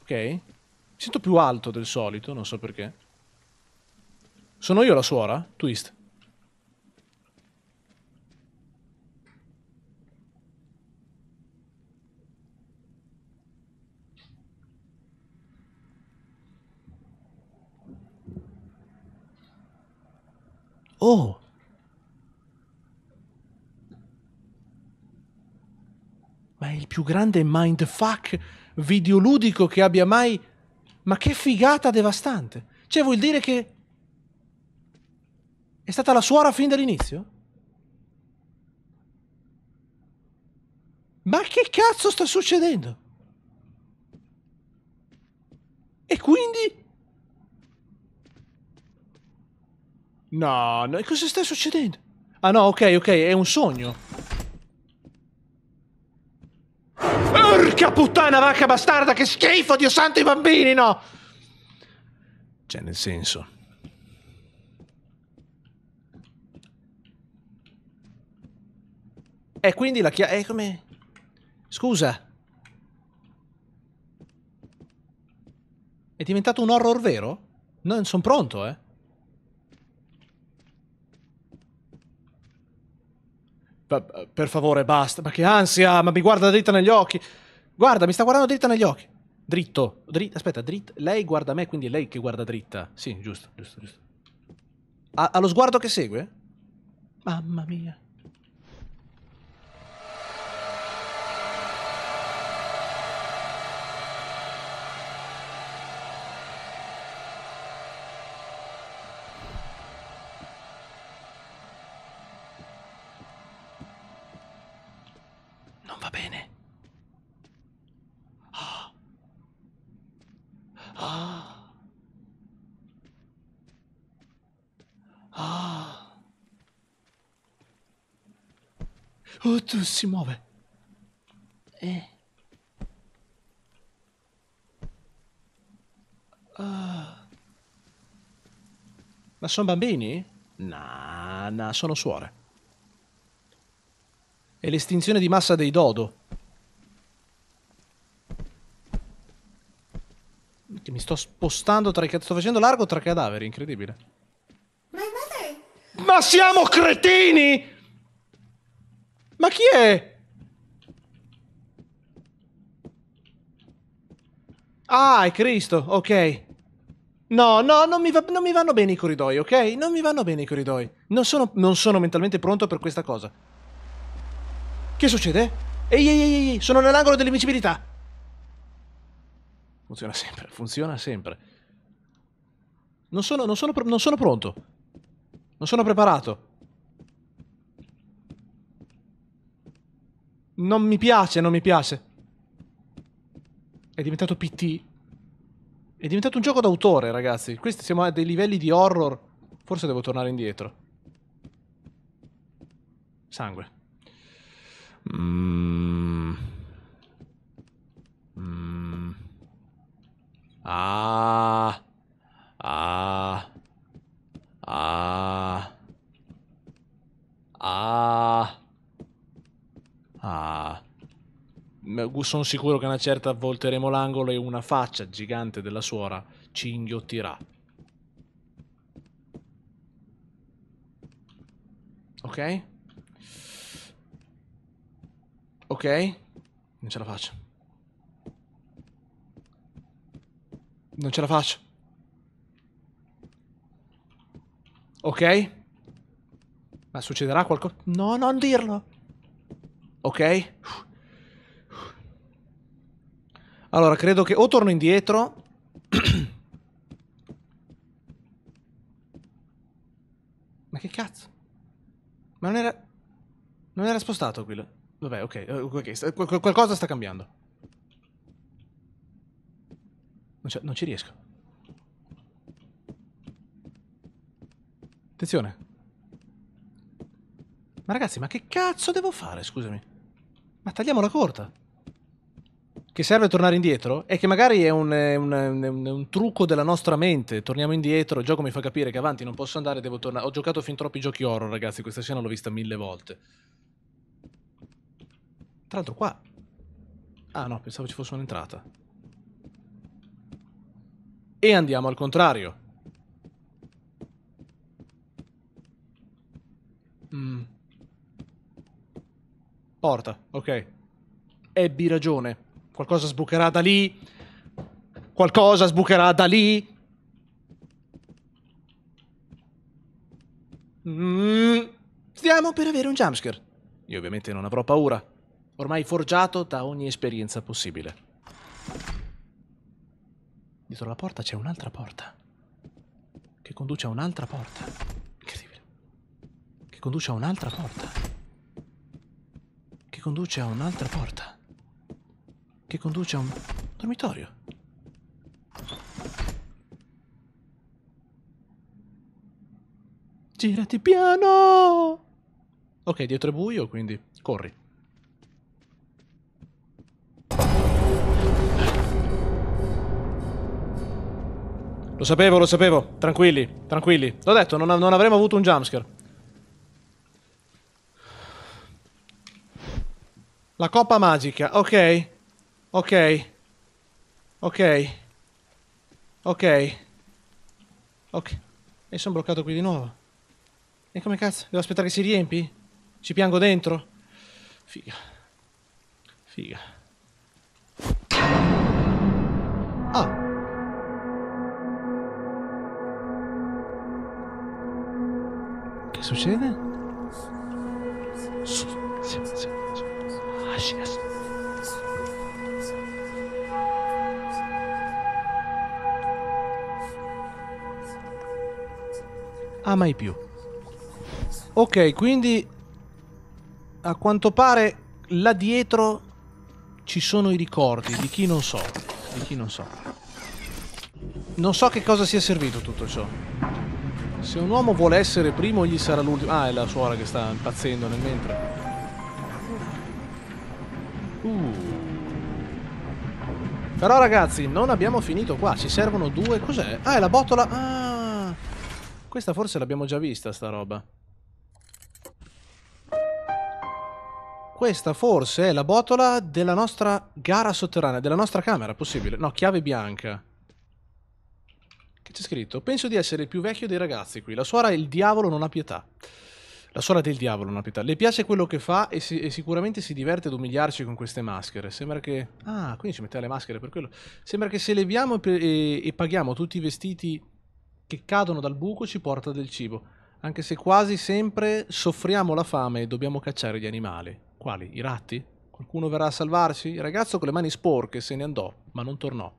Ok. Sento più alto del solito, non so perché. Sono io la suora? Twist. Oh! Ma è il più grande mindfuck videoludico che abbia mai ma che figata devastante! Cioè vuol dire che è stata la suora fin dall'inizio? Ma che cazzo sta succedendo? E quindi... No, no, e cosa sta succedendo? Ah no, ok, ok, è un sogno. Porca puttana, vacca bastarda, che schifo, Dio santo, i bambini, no! Cioè, nel senso... E eh, quindi la chiave... Eh, come... Scusa. È diventato un horror vero? No, non sono pronto, eh. Per favore, basta. Ma che ansia, ma mi guarda dritta negli occhi. Guarda, mi sta guardando dritta negli occhi. Dritto, dritto, aspetta, dritto. Lei guarda me, quindi è lei che guarda dritta. Sì, giusto, giusto, giusto. Ha, ha lo sguardo che segue? Mamma mia. Tutto si muove. Eh. Ah. Ma sono bambini? No, no, sono suore. E l'estinzione di massa dei dodo. Che mi sto spostando tra i cadaveri. Sto facendo largo tra i cadaveri, incredibile. Ma siamo cretini! Ma chi è? Ah, è Cristo, ok. No, no, non mi, va, non mi, vanno bene i corridoi, ok? Non mi vanno bene i corridoi. Non sono, non sono mentalmente pronto per questa cosa. Che succede? Ehi, ehi, ehi, ehi, sono nell'angolo dell'invincibilità. Funziona sempre, funziona sempre. Non sono, non sono, non sono pronto. Non sono preparato. Non mi piace, non mi piace. È diventato PT. È diventato un gioco d'autore, ragazzi. Questi siamo a dei livelli di horror. Forse devo tornare indietro. Sangue. Mm. Mm. Ah. Ah. Ah. Ah. Ah. Sono sicuro che una certa volteremo l'angolo e una faccia gigante della suora ci inghiottirà. Ok? Ok? Non ce la faccio. Non ce la faccio. Ok? Ma succederà qualcosa? No, non dirlo. Ok? Allora, credo che o torno indietro... Ma che cazzo? Ma non era... Non era spostato quello. Vabbè, ok. Eh, okay. qualcosa sta cambiando. Non, non ci riesco. Attenzione. Ma ragazzi, ma che cazzo devo fare? Scusami ma tagliamola corta. Che serve tornare indietro? E che magari è un, un, un, un, trucco della nostra mente. Torniamo indietro, il gioco mi fa capire che avanti non posso andare, devo tornare. Ho giocato fin troppi giochi horror, ragazzi, questa scena l'ho vista mille volte. Tra l'altro qua... Ah no, pensavo ci fosse un'entrata. E andiamo al contrario. Mmm... Porta, ok. Ebbi ragione. Qualcosa sbucherà da lì. Qualcosa sbucherà da lì. Mm. Stiamo per avere un jumpscare. Io ovviamente non avrò paura. Ormai forgiato da ogni esperienza possibile. Dietro la porta c'è un'altra porta. Che conduce a un'altra porta. Incredibile. Che conduce a un'altra porta che conduce a un'altra porta. Che conduce a un dormitorio. Girati piano! Ok, dietro è buio, quindi corri. Lo sapevo, lo sapevo. Tranquilli, tranquilli. L'ho detto, non, non avremmo avuto un jumpscare. La coppa magica, ok. Ok. Ok. Ok. Ok. E sono bloccato qui di nuovo. E come cazzo? Devo aspettare che si riempi? Ci piango dentro? Figa. Figa. Ah. Che succede? Sì nascere. Ah, mai più. Ok, quindi a quanto pare là dietro ci sono i ricordi di chi non so, di chi non so. Non so che cosa sia servito tutto ciò. Se un uomo vuole essere primo, gli sarà l'ultimo. Ah, è la suora che sta impazzendo nel mentre. Uh. Però ragazzi, non abbiamo finito qua. Ci servono due... Cos'è? Ah, è la botola... Ah! Questa forse l'abbiamo già vista, sta roba. Questa forse è la botola della nostra gara sotterranea, della nostra camera, possibile. No, chiave bianca. Che c'è scritto? Penso di essere il più vecchio dei ragazzi qui. La suora il diavolo non ha pietà. La suora del diavolo, una pietà. Le piace quello che fa e, si, e, sicuramente si diverte ad umiliarci con queste maschere. Sembra che... Ah, quindi ci metteva le maschere per quello. Sembra che se leviamo e, e paghiamo tutti i vestiti che cadono dal buco ci porta del cibo. Anche se quasi sempre soffriamo la fame e dobbiamo cacciare gli animali. Quali? I ratti? Qualcuno verrà a salvarci? Il ragazzo con le mani sporche se ne andò, ma non tornò.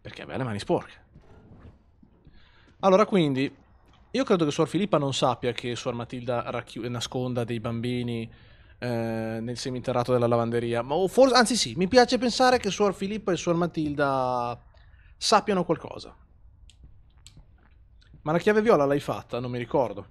Perché aveva le mani sporche. Allora, quindi, io credo che Suor Filippa non sappia che Suor Matilda racchi- nasconda dei bambini eh, nel seminterrato della lavanderia. Ma forse, anzi, sì, mi piace pensare che Suor Filippa e Suor Matilda sappiano qualcosa. Ma la chiave viola l'hai fatta? Non mi ricordo.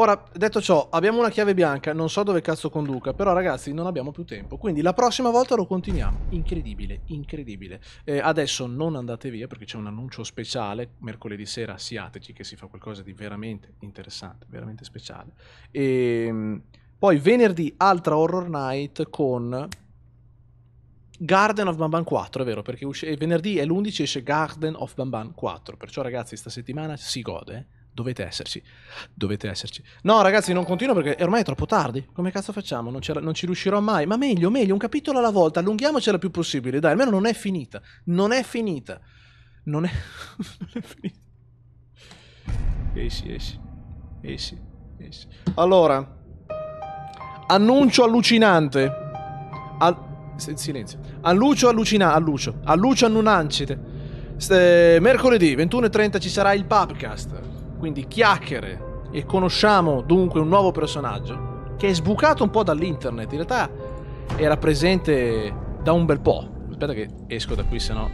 Ora, detto ciò, abbiamo una chiave bianca, non so dove cazzo conduca, però ragazzi non abbiamo più tempo, quindi la prossima volta lo continuiamo. Incredibile, incredibile. Eh, adesso non andate via perché c'è un annuncio speciale, mercoledì sera siateci che si fa qualcosa di veramente interessante, veramente speciale. E ehm, poi venerdì altra Horror Night con Garden of Banban 4, è vero, perché venerdì è l'11 esce Garden of Banban 4, perciò ragazzi sta settimana si gode, eh? Dovete esserci. Dovete esserci. No, ragazzi, non continuo perché ormai è troppo tardi. Come cazzo facciamo? Non, non ci riuscirò mai. Ma meglio, meglio, un capitolo alla volta. Allunghiamocela il più possibile. Dai, almeno non è finita. Non è finita. Non è, non è finita. Esci, eh esi. Eh Esci, eh esi. Allora. Annuncio allucinante. Al... Silenzio. Annuncio allucinante. Allucio. Allucio annunancite. Mercoledì 21.30 ci sarà il podcast quindi chiacchiere, e conosciamo dunque un nuovo personaggio che è sbucato un po' dall'internet, in realtà era presente da un bel po', aspetta che esco da qui se no,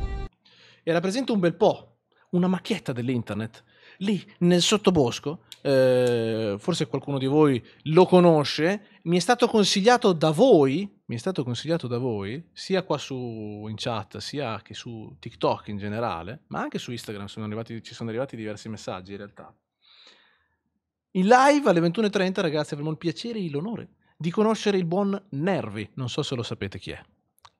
era presente un bel po', una macchietta dell'internet, lì nel sottobosco. Eh, forse qualcuno di voi lo conosce. Mi è stato consigliato da voi. Mi è stato consigliato da voi, sia qua su in chat, sia che su TikTok in generale, ma anche su Instagram sono arrivati, ci sono arrivati diversi messaggi in realtà. In live alle 21.30, ragazzi, avremo il piacere e l'onore di conoscere il buon Nervi. Non so se lo sapete chi è.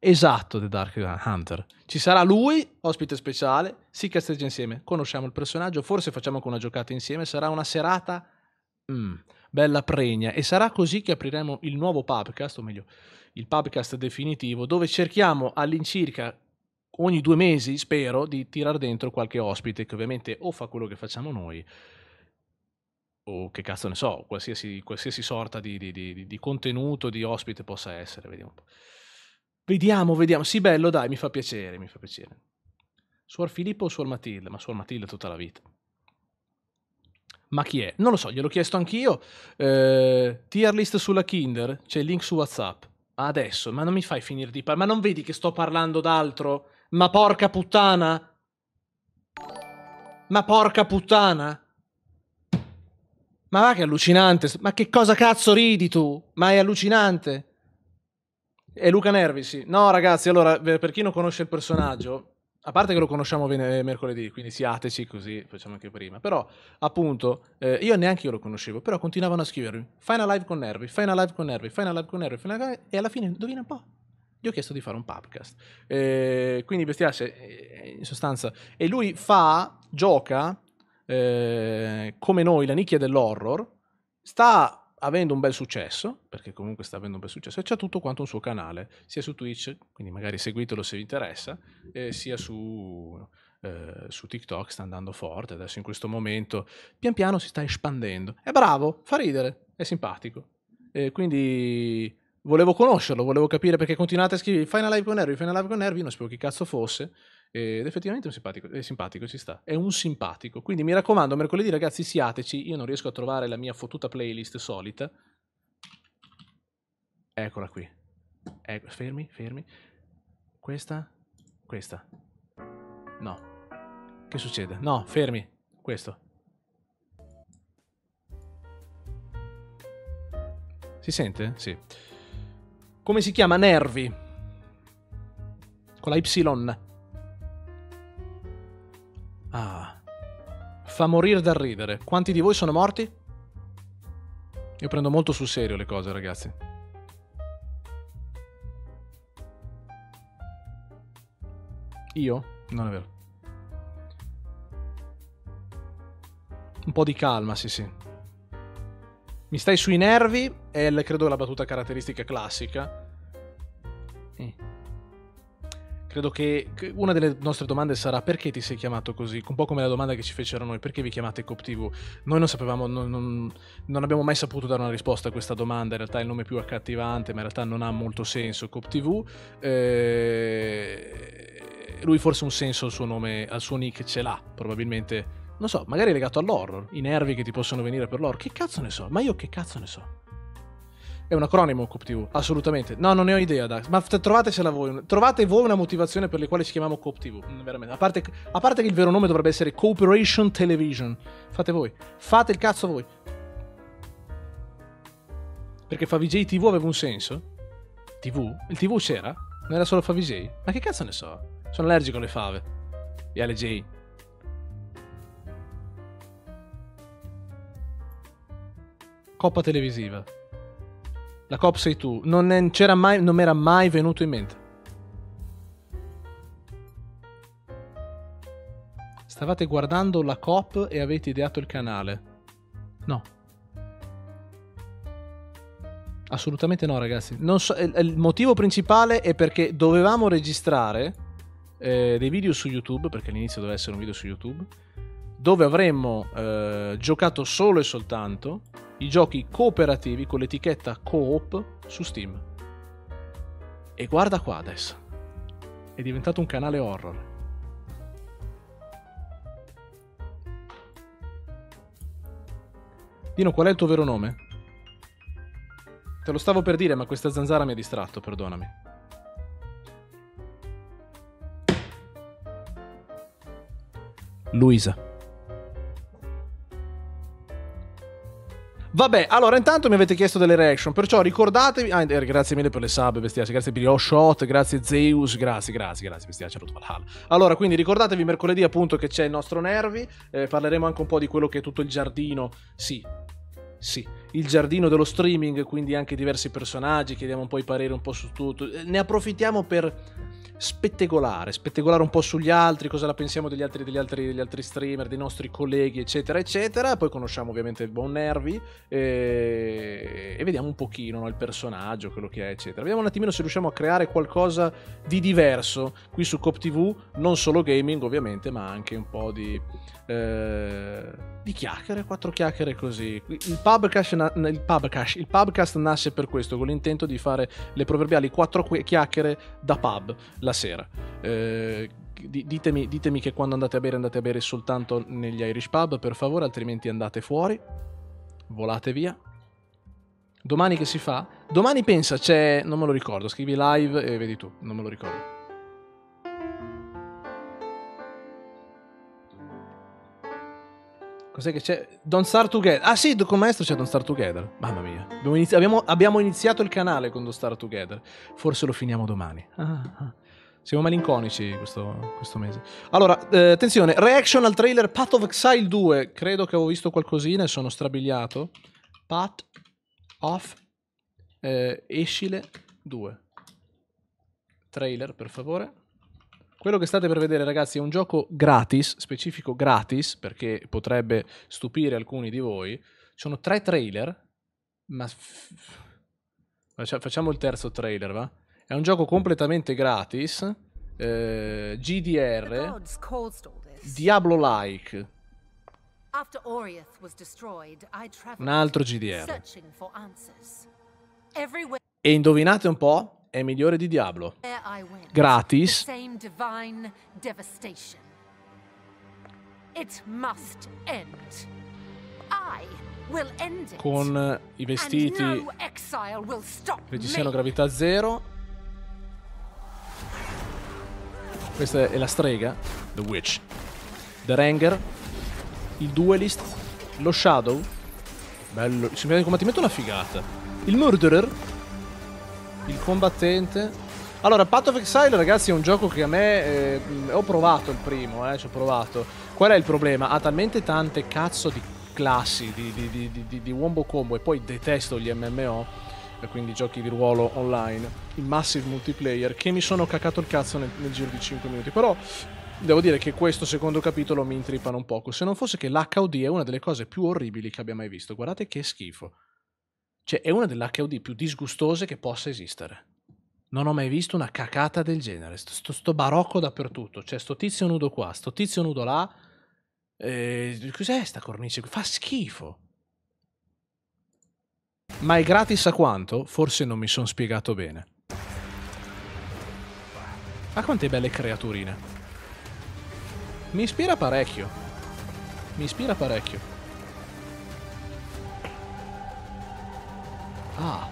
Esatto, The Dark Hunter. Ci sarà lui, ospite speciale, si casteggia insieme, conosciamo il personaggio, forse facciamo anche una giocata insieme, sarà una serata mm, bella pregna e sarà così che apriremo il nuovo podcast, o meglio, il podcast definitivo, dove cerchiamo all'incirca ogni due mesi, spero, di tirar dentro qualche ospite che ovviamente o fa quello che facciamo noi o che cazzo ne so, qualsiasi, qualsiasi sorta di, di, di, di contenuto, di ospite possa essere, vediamo un po'. Vediamo, vediamo. Sì, bello, dai, mi fa piacere, mi fa piacere. Suor Filippo o Suor Matilde? Ma Suor Matilde tutta la vita. Ma chi è? Non lo so, gliel'ho chiesto anch'io. Eh, tier list sulla Kinder, c'è il link su WhatsApp. Adesso, ma non mi fai finire di parlare. Ma non vedi che sto parlando d'altro? Ma porca puttana! Ma porca puttana! Ma va che allucinante! Ma che cosa cazzo ridi tu? Ma è allucinante! È Luca Nervi, sì. No, ragazzi, allora, per chi non conosce il personaggio, a parte che lo conosciamo ven- eh, mercoledì, quindi siateci così, facciamo anche prima. Però, appunto, eh, io neanche io lo conoscevo, però continuavano a scrivermi, fai una live con Nervi, fai una live con Nervi, fai una live con Nervi, fai una live... e alla fine, indovina un po', gli ho chiesto di fare un podcast. Eh, quindi Bestiace, eh, in sostanza, e lui fa, gioca, eh, come noi, la nicchia dell'horror, sta avendo un bel successo, perché comunque sta avendo un bel successo, e c'è tutto quanto un suo canale, sia su Twitch, quindi magari seguitelo se vi interessa, sia su, eh, su, TikTok, sta andando forte, adesso in questo momento pian piano si sta espandendo. È bravo, fa ridere, è simpatico. Eh, quindi volevo conoscerlo, volevo capire perché continuate a scrivere, fai una live con Nervi, fai una live con Nervi, non sapevo chi cazzo fosse, ed effettivamente è un simpatico, è simpatico, ci sta. È un simpatico. Quindi mi raccomando, mercoledì ragazzi siateci, io non riesco a trovare la mia fottuta playlist solita. Eccola qui. Ecco, fermi, fermi. Questa? Questa. No. Che succede? No, fermi. Questo. Si sente? Sì. Come si chiama? Nervi. Con la Y. Ah. Fa morire dal ridere. Quanti di voi sono morti? Io prendo molto sul serio le cose, ragazzi. Io? Non è vero. Un po' di calma, sì, sì. Mi stai sui nervi è credo la battuta caratteristica classica. Eh. Credo che una delle nostre domande sarà perché ti sei chiamato così, un po' come la domanda che ci fecero noi, perché vi chiamate Cop TV? Noi non sapevamo, non, non, non, abbiamo mai saputo dare una risposta a questa domanda, in realtà è il nome più accattivante, ma in realtà non ha molto senso Cop TV. Eh, lui forse un senso al suo nome, al suo nick ce l'ha, probabilmente. Non so, magari legato all'horror, i nervi che ti possono venire per l'horror, che cazzo ne so, ma io che cazzo ne so. È un acronimo Coop TV, assolutamente. No, non ne ho idea, Dax. Ma trovatesela voi. Trovate voi una motivazione per la quale ci chiamiamo Coop TV. Mm, veramente. A parte, a parte che il vero nome dovrebbe essere Cooperation Television. Fate voi. Fate il cazzo voi. Perché Favij TV aveva un senso? TV? Il TV c'era? Non era solo Favij? Ma che cazzo ne so? Sono allergico alle fave. E alle J. Coppa televisiva. La cop sei tu. Non, c'era mai, non mi era mai venuto in mente. Stavate guardando la cop e avete ideato il canale. No. Assolutamente no, ragazzi. So, il motivo principale è perché dovevamo registrare eh, dei video su YouTube, perché all'inizio doveva essere un video su YouTube dove avremmo eh, giocato solo e soltanto i giochi cooperativi con l'etichetta coop su Steam. E guarda qua adesso, è diventato un canale horror. Dino, qual è il tuo vero nome? Te lo stavo per dire, ma questa zanzara mi ha distratto, perdonami. Luisa. Vabbè, allora intanto mi avete chiesto delle reaction, perciò ricordatevi... Ah, eh, grazie mille per le sub, bestiace, grazie per gli shot, grazie Zeus, grazie, grazie, grazie, bestiace, Allora, quindi ricordatevi mercoledì appunto che c'è il nostro Nervi, eh, parleremo anche un po' di quello che è tutto il giardino, sì, sì, il giardino dello streaming, quindi anche diversi personaggi, chiediamo un po' i pareri un po' su tutto, eh, ne approfittiamo per spettegolare, spettegolare un po' sugli altri, cosa la pensiamo degli altri, degli altri, degli altri streamer, dei nostri colleghi, eccetera, eccetera. Poi conosciamo ovviamente il buon Nervi e, eh, e vediamo un pochino no, il personaggio, quello che è, eccetera. Vediamo un attimino se riusciamo a creare qualcosa di diverso qui su Cop TV, non solo gaming ovviamente, ma anche un po' di... Eh di chiacchiere, quattro chiacchiere così. Il pubcast, il, pubcast, il pubcast, nasce per questo, con l'intento di fare le proverbiali quattro chiacchiere da pub la sera. Eh, ditemi, ditemi che quando andate a bere andate a bere soltanto negli Irish pub, per favore, altrimenti andate fuori, volate via, Domani che si fa? Domani pensa c'è, non me lo ricordo, scrivi live e vedi tu, non me lo ricordo. Cos'è che c'è? Don't Start Together. Ah sì, con maestro c'è Don't Start Together. Mamma mia. Abbiamo, inizi- abbiamo, abbiamo iniziato il canale con Don't Start Together. Forse lo finiamo domani. Ah, ah, ah. Siamo malinconici questo, questo mese. Allora, eh, attenzione, reaction al trailer Path of Exile 2. Credo che avevo visto qualcosina e sono strabiliato. Path of eh, Escile 2. Trailer, per favore. Quello che state per vedere, ragazzi, è un gioco gratis, specifico gratis, perché potrebbe stupire alcuni di voi. Ci sono tre trailer, ma facciamo il terzo trailer, va? È un gioco completamente gratis, eh, GDR, Diablo-like. Un altro GDR. E indovinate un po'? è migliore di Diablo. Gratis. Con eh, i vestiti che ci siano gravità zero. Questa è la strega, The Witch. The Ranger, il Duelist, lo Shadow. Bello, il simile di combattimento è una figata. Il Murderer, il combattente. Allora, Path of Exile, ragazzi, è un gioco che a me... Eh, ho provato il primo, eh, ci ho provato. Qual è il problema? Ha talmente tante cazzo di classi, di, di, di, di wombo combo, e poi detesto gli MMO, e quindi giochi di ruolo online, in massive multiplayer, che mi sono cacato il cazzo nel, nel giro di 5 minuti. Però devo dire che questo secondo capitolo mi intrippano un poco, se non fosse che l'HOD è una delle cose più orribili che abbia mai visto. Guardate che schifo. Cioè, è una delle HUD più disgustose che possa esistere. Non ho mai visto una cacata del genere. Sto, sto barocco dappertutto. Cioè, sto tizio nudo qua, sto tizio nudo là. Eh, cos'è sta cornice? Fa schifo. Ma è gratis a quanto? Forse non mi sono spiegato bene. Ma quante belle creaturine. Mi ispira parecchio. Mi ispira parecchio. Ah.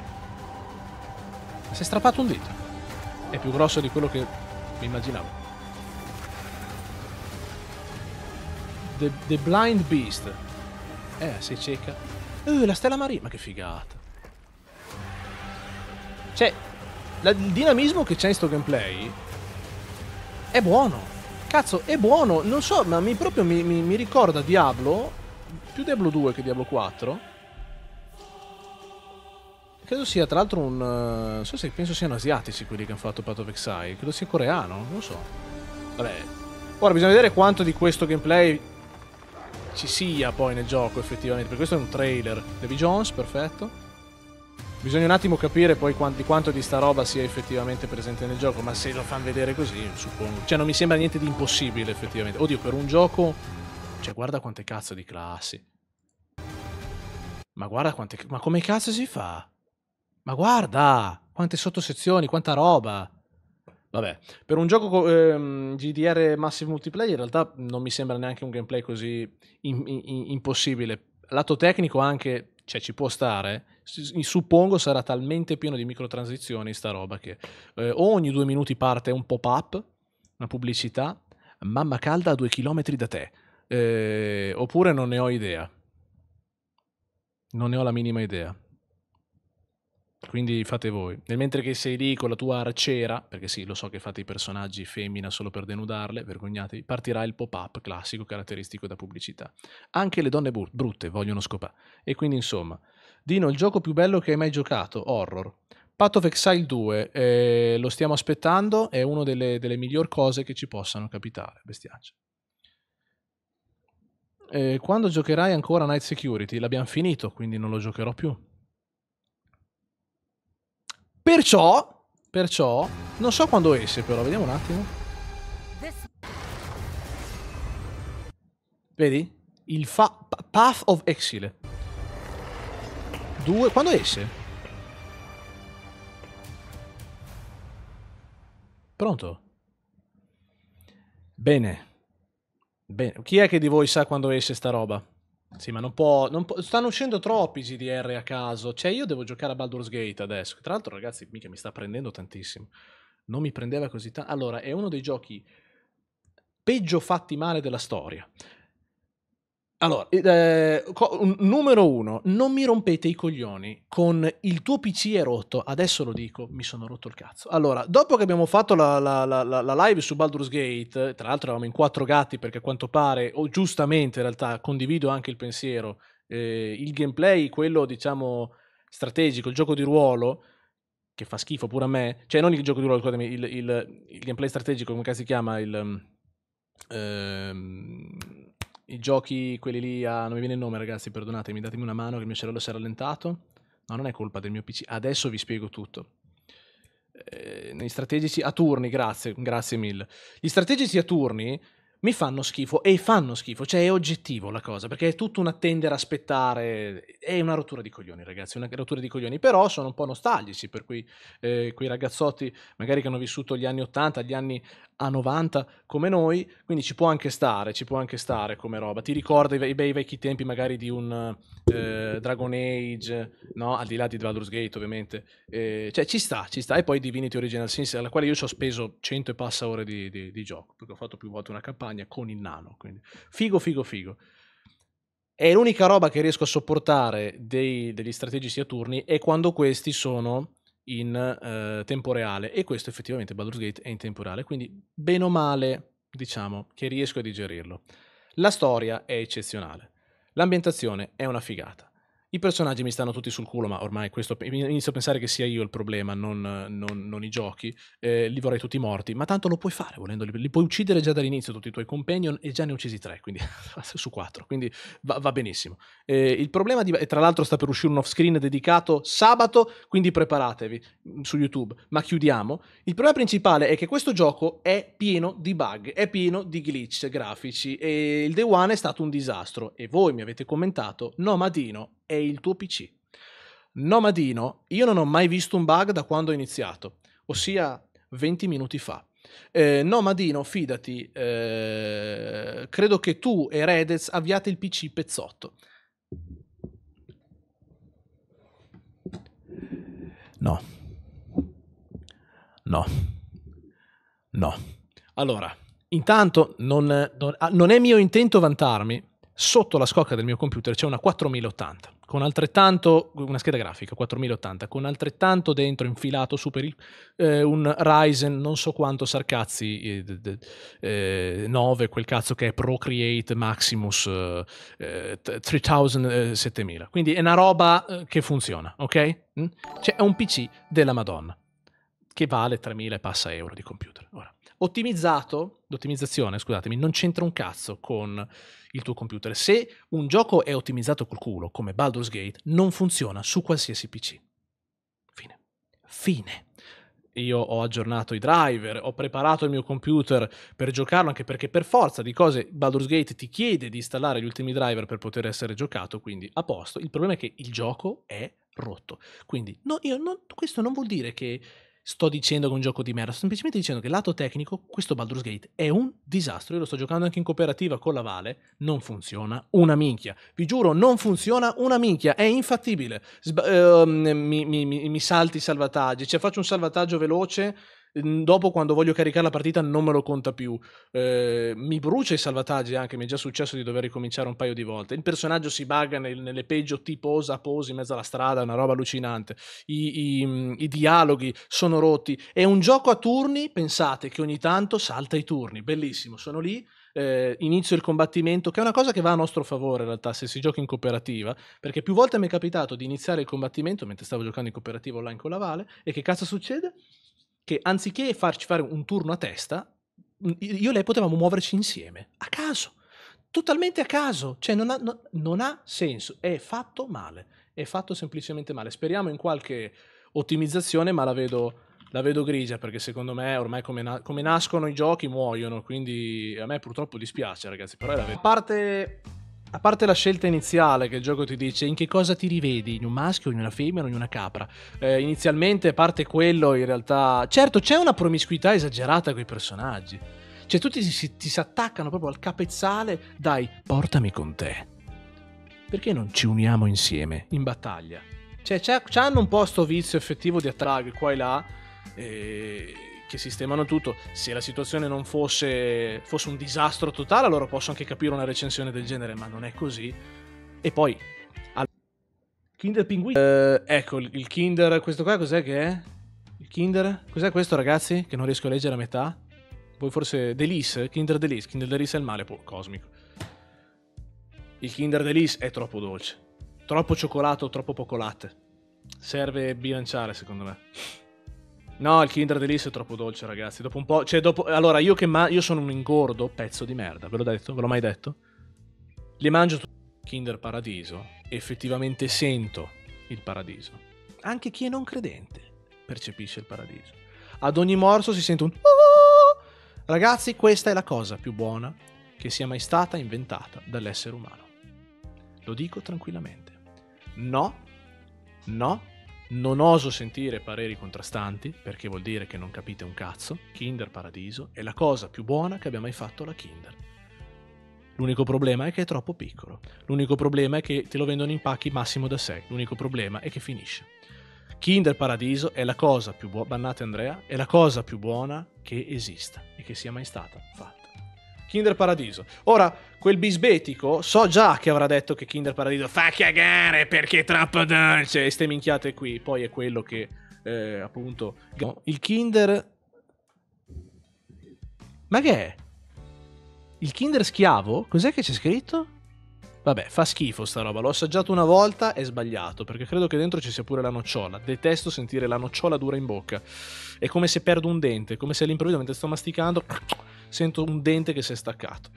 Mi si è strappato un dito. È più grosso di quello che mi immaginavo. The, the Blind Beast. Eh, sei cieca. Uh, la stella marina. Ma che figata. Cioè, la, il dinamismo che c'è in sto gameplay è buono. Cazzo, è buono. Non so, ma mi proprio mi, mi, mi ricorda Diablo. Più Diablo 2 che Diablo 4 Credo sia tra l'altro un... Non eh, so se penso siano asiatici quelli che hanno fatto Path of Exile. Credo sia coreano, non lo so. Vabbè. Ora bisogna vedere quanto di questo gameplay ci sia poi nel gioco effettivamente. Perché questo è un trailer. Davy Jones, perfetto. Bisogna un attimo capire poi di quanto di sta roba sia effettivamente presente nel gioco, ma se lo fanno vedere così, suppongo. Cioè non mi sembra niente di impossibile effettivamente. Oddio, per un gioco... Cioè guarda quante cazzo di classi. Ma guarda quante... Ma come cazzo si fa? Ma guarda, quante sottosezioni, quanta roba. Vabbè, per un gioco ehm, GDR Massive Multiplayer in realtà non mi sembra neanche un gameplay così in, in, impossibile. Lato tecnico anche, cioè ci può stare, suppongo sarà talmente pieno di microtransizioni sta roba che eh, ogni due minuti parte un pop-up, una pubblicità, mamma calda a due chilometri da te, eh, oppure non ne ho idea. Non ne ho la minima idea. Quindi fate voi. Nel mentre che sei lì con la tua arciera, perché sì, lo so che fate i personaggi femmina solo per denudarle, vergognatevi, partirà il pop-up classico caratteristico da pubblicità. Anche le donne br- brutte vogliono scopare. E quindi insomma, Dino, il gioco più bello che hai mai giocato, horror. Path of Exile 2, eh, lo stiamo aspettando, è una delle, delle miglior cose che ci possano capitare, bestiaccia. Eh, quando giocherai ancora Night Security? L'abbiamo finito, quindi non lo giocherò più. Perciò, perciò, non so quando esce però, vediamo un attimo. Vedi? Il Path of Exile. Due, quando esce? Pronto? Bene. Bene. Chi è che di voi sa quando esce sta roba? Sì, ma non può, non può, Stanno uscendo troppi GDR a caso. Cioè, io devo giocare a Baldur's Gate adesso. Tra l'altro, ragazzi, mica mi sta prendendo tantissimo. Non mi prendeva così tanto. Allora, è uno dei giochi peggio fatti male della storia. Allora, eh, numero uno, non mi rompete i coglioni con il tuo PC è rotto, adesso lo dico, mi sono rotto il cazzo. Allora, dopo che abbiamo fatto la, la, la, la live su Baldur's Gate, tra l'altro eravamo in quattro gatti perché a quanto pare, o giustamente in realtà, condivido anche il pensiero, eh, il gameplay, quello diciamo strategico, il gioco di ruolo, che fa schifo pure a me, cioè non il gioco di ruolo, scusami, il, il, il gameplay strategico, come si chiama, il... Um, i giochi, quelli lì, a... Ah, non mi viene il nome ragazzi, perdonatemi, datemi una mano che il mio cervello si è rallentato. No, non è colpa del mio PC, adesso vi spiego tutto. Eh, nei strategici a turni, grazie, grazie mille. Gli strategici a turni mi fanno schifo e fanno schifo, cioè è oggettivo la cosa, perché è tutto un attendere, aspettare, è una rottura di coglioni ragazzi, una rottura di coglioni, però sono un po' nostalgici, per cui eh, quei ragazzotti magari che hanno vissuto gli anni 80, gli anni a 90 come noi, quindi ci può anche stare, ci può anche stare come roba. Ti ricorda i, bei vecchi tempi magari di un eh, Dragon Age, no? Al di là di Baldur's Gate ovviamente. Eh, cioè ci sta, ci sta. E poi Divinity Original Sin, alla quale io ci ho speso 100 e passa ore di, di, di gioco, perché ho fatto più volte una campagna con il nano, quindi figo, figo, figo. È l'unica roba che riesco a sopportare dei, degli strategici a turni è quando questi sono in eh, tempo reale e questo effettivamente Baldur's Gate è in tempo reale, quindi bene o male diciamo che riesco a digerirlo. La storia è eccezionale, l'ambientazione è una figata, i personaggi mi stanno tutti sul culo, ma ormai questo inizio a pensare che sia io il problema, non, non, non i giochi. Eh, li vorrei tutti morti, ma tanto lo puoi fare volendo, li puoi uccidere già dall'inizio tutti i tuoi companion e già ne uccisi tre, quindi su quattro, quindi va, va benissimo. Eh, il problema, di, e tra l'altro sta per uscire un off screen dedicato sabato, quindi preparatevi mm, su YouTube, ma chiudiamo. Il problema principale è che questo gioco è pieno di bug, è pieno di glitch grafici e il day one è stato un disastro e voi mi avete commentato, no ma Dino, è il tuo PC. Nomadino, io non ho mai visto un bug da quando ho iniziato, ossia 20 minuti fa. Eh, Nomadino, fidati, eh, credo che tu e Redez abbiate il PC pezzotto. No. No. No. Allora, intanto non, non, ah, non è mio intento vantarmi, sotto la scocca del mio computer c'è una 4080 con altrettanto una scheda grafica 4080 con altrettanto dentro infilato su per il, eh, un Ryzen non so quanto sarcazzi eh, eh, 9 quel cazzo che è Procreate Maximus 3000 eh, 7000 eh, eh, quindi è una roba che funziona ok? Mm? Cioè è un PC della Madonna che vale 3000 e passa euro di computer Ora, ottimizzato l'ottimizzazione scusatemi non c'entra un cazzo con il tuo computer. Se un gioco è ottimizzato col culo, come Baldur's Gate, non funziona su qualsiasi PC. Fine. Fine. Io ho aggiornato i driver, ho preparato il mio computer per giocarlo, anche perché per forza di cose Baldur's Gate ti chiede di installare gli ultimi driver per poter essere giocato, quindi a posto. Il problema è che il gioco è rotto. Quindi no, io non, questo non vuol dire che sto dicendo che è un gioco di merda, sto semplicemente dicendo che lato tecnico questo Baldur's Gate è un disastro. Io lo sto giocando anche in cooperativa con la Vale, non funziona una minchia. Vi giuro, non funziona una minchia, è infattibile. Sba- uh, mi, mi, mi, mi salti i salvataggi, cioè faccio un salvataggio veloce dopo quando voglio caricare la partita non me lo conta più, eh, mi brucia i salvataggi anche, mi è già successo di dover ricominciare un paio di volte, il personaggio si bugga nel, nelle peggio tipo osa posi in mezzo alla strada, una roba allucinante, I, i, mm, i dialoghi sono rotti, è un gioco a turni, pensate che ogni tanto salta i turni, bellissimo, sono lì. Eh, inizio il combattimento, che è una cosa che va a nostro favore in realtà se si gioca in cooperativa, perché più volte mi è capitato di iniziare il combattimento mentre stavo giocando in cooperativa online con la Vale e che cazzo succede? che anziché farci fare un turno a testa, mm, io e lei potevamo muoverci insieme, a caso, totalmente a caso, cioè non ha, no, non ha senso, è fatto male, è fatto semplicemente male. Speriamo in qualche ottimizzazione, ma la vedo, la vedo grigia perché secondo me ormai come, na- come, nascono i giochi muoiono, quindi a me purtroppo dispiace ragazzi, però è la verità. A parte a parte la scelta iniziale che il gioco ti dice in che cosa ti rivedi, in un maschio, in una femmina, o in una capra. Eh, inizialmente parte quello, in realtà... Certo, c'è una promiscuità esagerata con i personaggi. Cioè tutti si, ti si attaccano proprio al capezzale, dai, portami con te. Perché non ci uniamo insieme in battaglia? Cioè, c'hanno un posto vizio effettivo di attraggo qua e là. E che sistemano tutto. Se la situazione non fosse, fosse un disastro totale, allora posso anche capire una recensione del genere, ma non è così. E poi al... Kinder Pinguino. Eh, ecco, il Kinder, questo qua cos'è che è? Il Kinder? Cos'è questo, ragazzi? Che non riesco a leggere a metà. Poi forse Delice, Kinder Delis? Kinder Delis è il male po- cosmico. Il Kinder Delis è troppo dolce. Troppo cioccolato, troppo poco latte. Serve bilanciare, secondo me. No, il Kinder Delice è troppo dolce, ragazzi. Dopo un po'. Cioè, dopo... Allora, io che ma... io sono un ingordo pezzo di merda, ve l'ho detto, ve l'ho mai detto? Li mangio tutti Kinder Paradiso. Effettivamente sento il paradiso. Anche chi è non credente percepisce il paradiso. Ad ogni morso si sente un. Oh, oh, oh, ragazzi, questa è la cosa più buona che sia mai stata inventata dall'essere umano. Lo dico tranquillamente. No, no, non oso sentire pareri contrastanti, perché vuol dire che non capite un cazzo. Kinder Paradiso è la cosa più buona che abbia mai fatto la Kinder. L'unico problema è che è troppo piccolo. L'unico problema è che te lo vendono in pacchi massimo da 6. L'unico problema è che finisce. Kinder Paradiso è la cosa più buona, bannate Andrea, è la cosa più buona che esista e che sia mai stata fatta. Kinder Paradiso. Ora, quel bisbetico so già che avrà detto che Kinder Paradiso fa cagare perché è troppo dolce e ste minchiate qui. Poi è quello che, eh, appunto, il Kinder... Ma che è? Il Kinder schiavo? Cos'è che c'è scritto? Vabbè, fa schifo sta roba. L'ho assaggiato una volta e sbagliato, perché credo che dentro ci sia pure la nocciola. Detesto sentire la nocciola dura in bocca. È come se perdo un dente, come se all'improvviso mentre sto masticando sento un dente che si è staccato.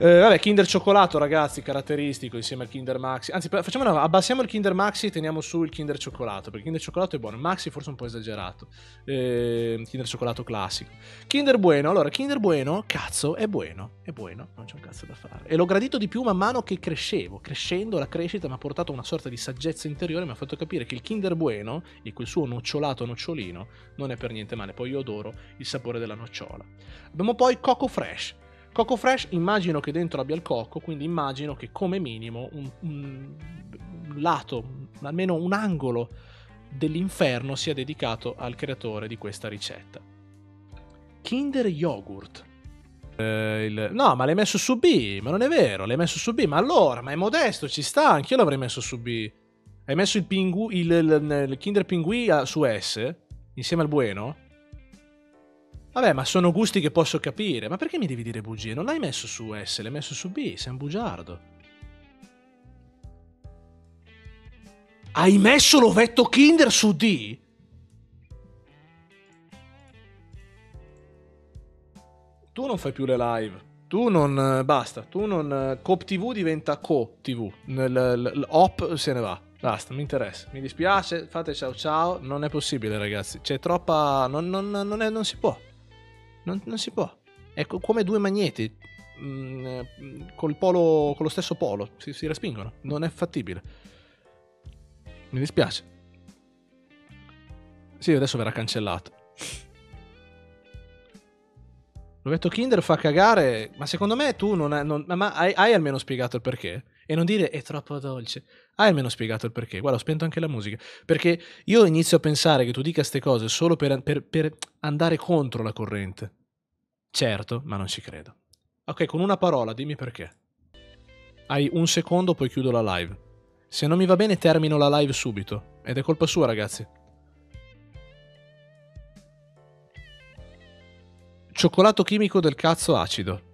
Eh, vabbè, Kinder Cioccolato, ragazzi, caratteristico insieme al Kinder Maxi. Anzi, facciamo una, abbassiamo il Kinder Maxi e teniamo su il Kinder Cioccolato, perché il Kinder Cioccolato è buono. Il Maxi forse un po' esagerato. Eh, Kinder Cioccolato classico. Kinder Bueno, allora, Kinder Bueno, cazzo, è buono, è buono, non c'è un cazzo da fare. E l'ho gradito di più man mano che crescevo. Crescendo, la crescita mi ha portato a una sorta di saggezza interiore, mi ha fatto capire che il Kinder Bueno e quel suo nocciolato nocciolino non è per niente male. Poi io adoro il sapore della nocciola. Abbiamo poi Coco Fresh Coco Fresh immagino che dentro abbia il cocco, quindi immagino che come minimo un, un, lato, almeno un angolo dell'inferno sia dedicato al creatore di questa ricetta. Kinder Yogurt. Eh, il... No, ma l'hai messo su B, ma non è vero, l'hai messo su B, ma allora, ma è modesto, ci sta, anch'io l'avrei messo su B. Hai messo il, pingu... il, il Kinder Pinguì ah, su S, insieme al Bueno? Vabbè, ma sono gusti che posso capire. Ma perché mi devi dire bugie? Non l'hai messo su S, l'hai messo su B. Sei un bugiardo. Hai messo l'ovetto Kinder su D? Tu non fai più le live. Tu non. Eh, basta. Tu non. Eh, Cop TV diventa Co TV. L'op se ne va. Basta, mi interessa. Mi dispiace. Fate ciao ciao. Non è possibile, ragazzi. C'è troppa. Non, non, non, è, non si può. Non, non si può. È co- ecco, come due magneti mh, mm, eh, polo, con lo stesso polo, si, si respingono. Non è fattibile. Mi dispiace. Sì, adesso verrà cancellato. L'ovetto Kinder fa cagare, ma secondo me tu non, hai, non hai, hai, almeno spiegato il perché. E non dire è troppo dolce. Hai almeno spiegato il perché. Guarda, ho spento anche la musica. Perché io inizio a pensare che tu dica queste cose solo per, per, per andare contro la corrente. Certo, ma non ci credo. Ok, con una parola, dimmi perché. Hai un secondo, poi chiudo la live. Se non mi va bene, termino la live subito. Ed è colpa sua, ragazzi. Cioccolato chimico del cazzo acido.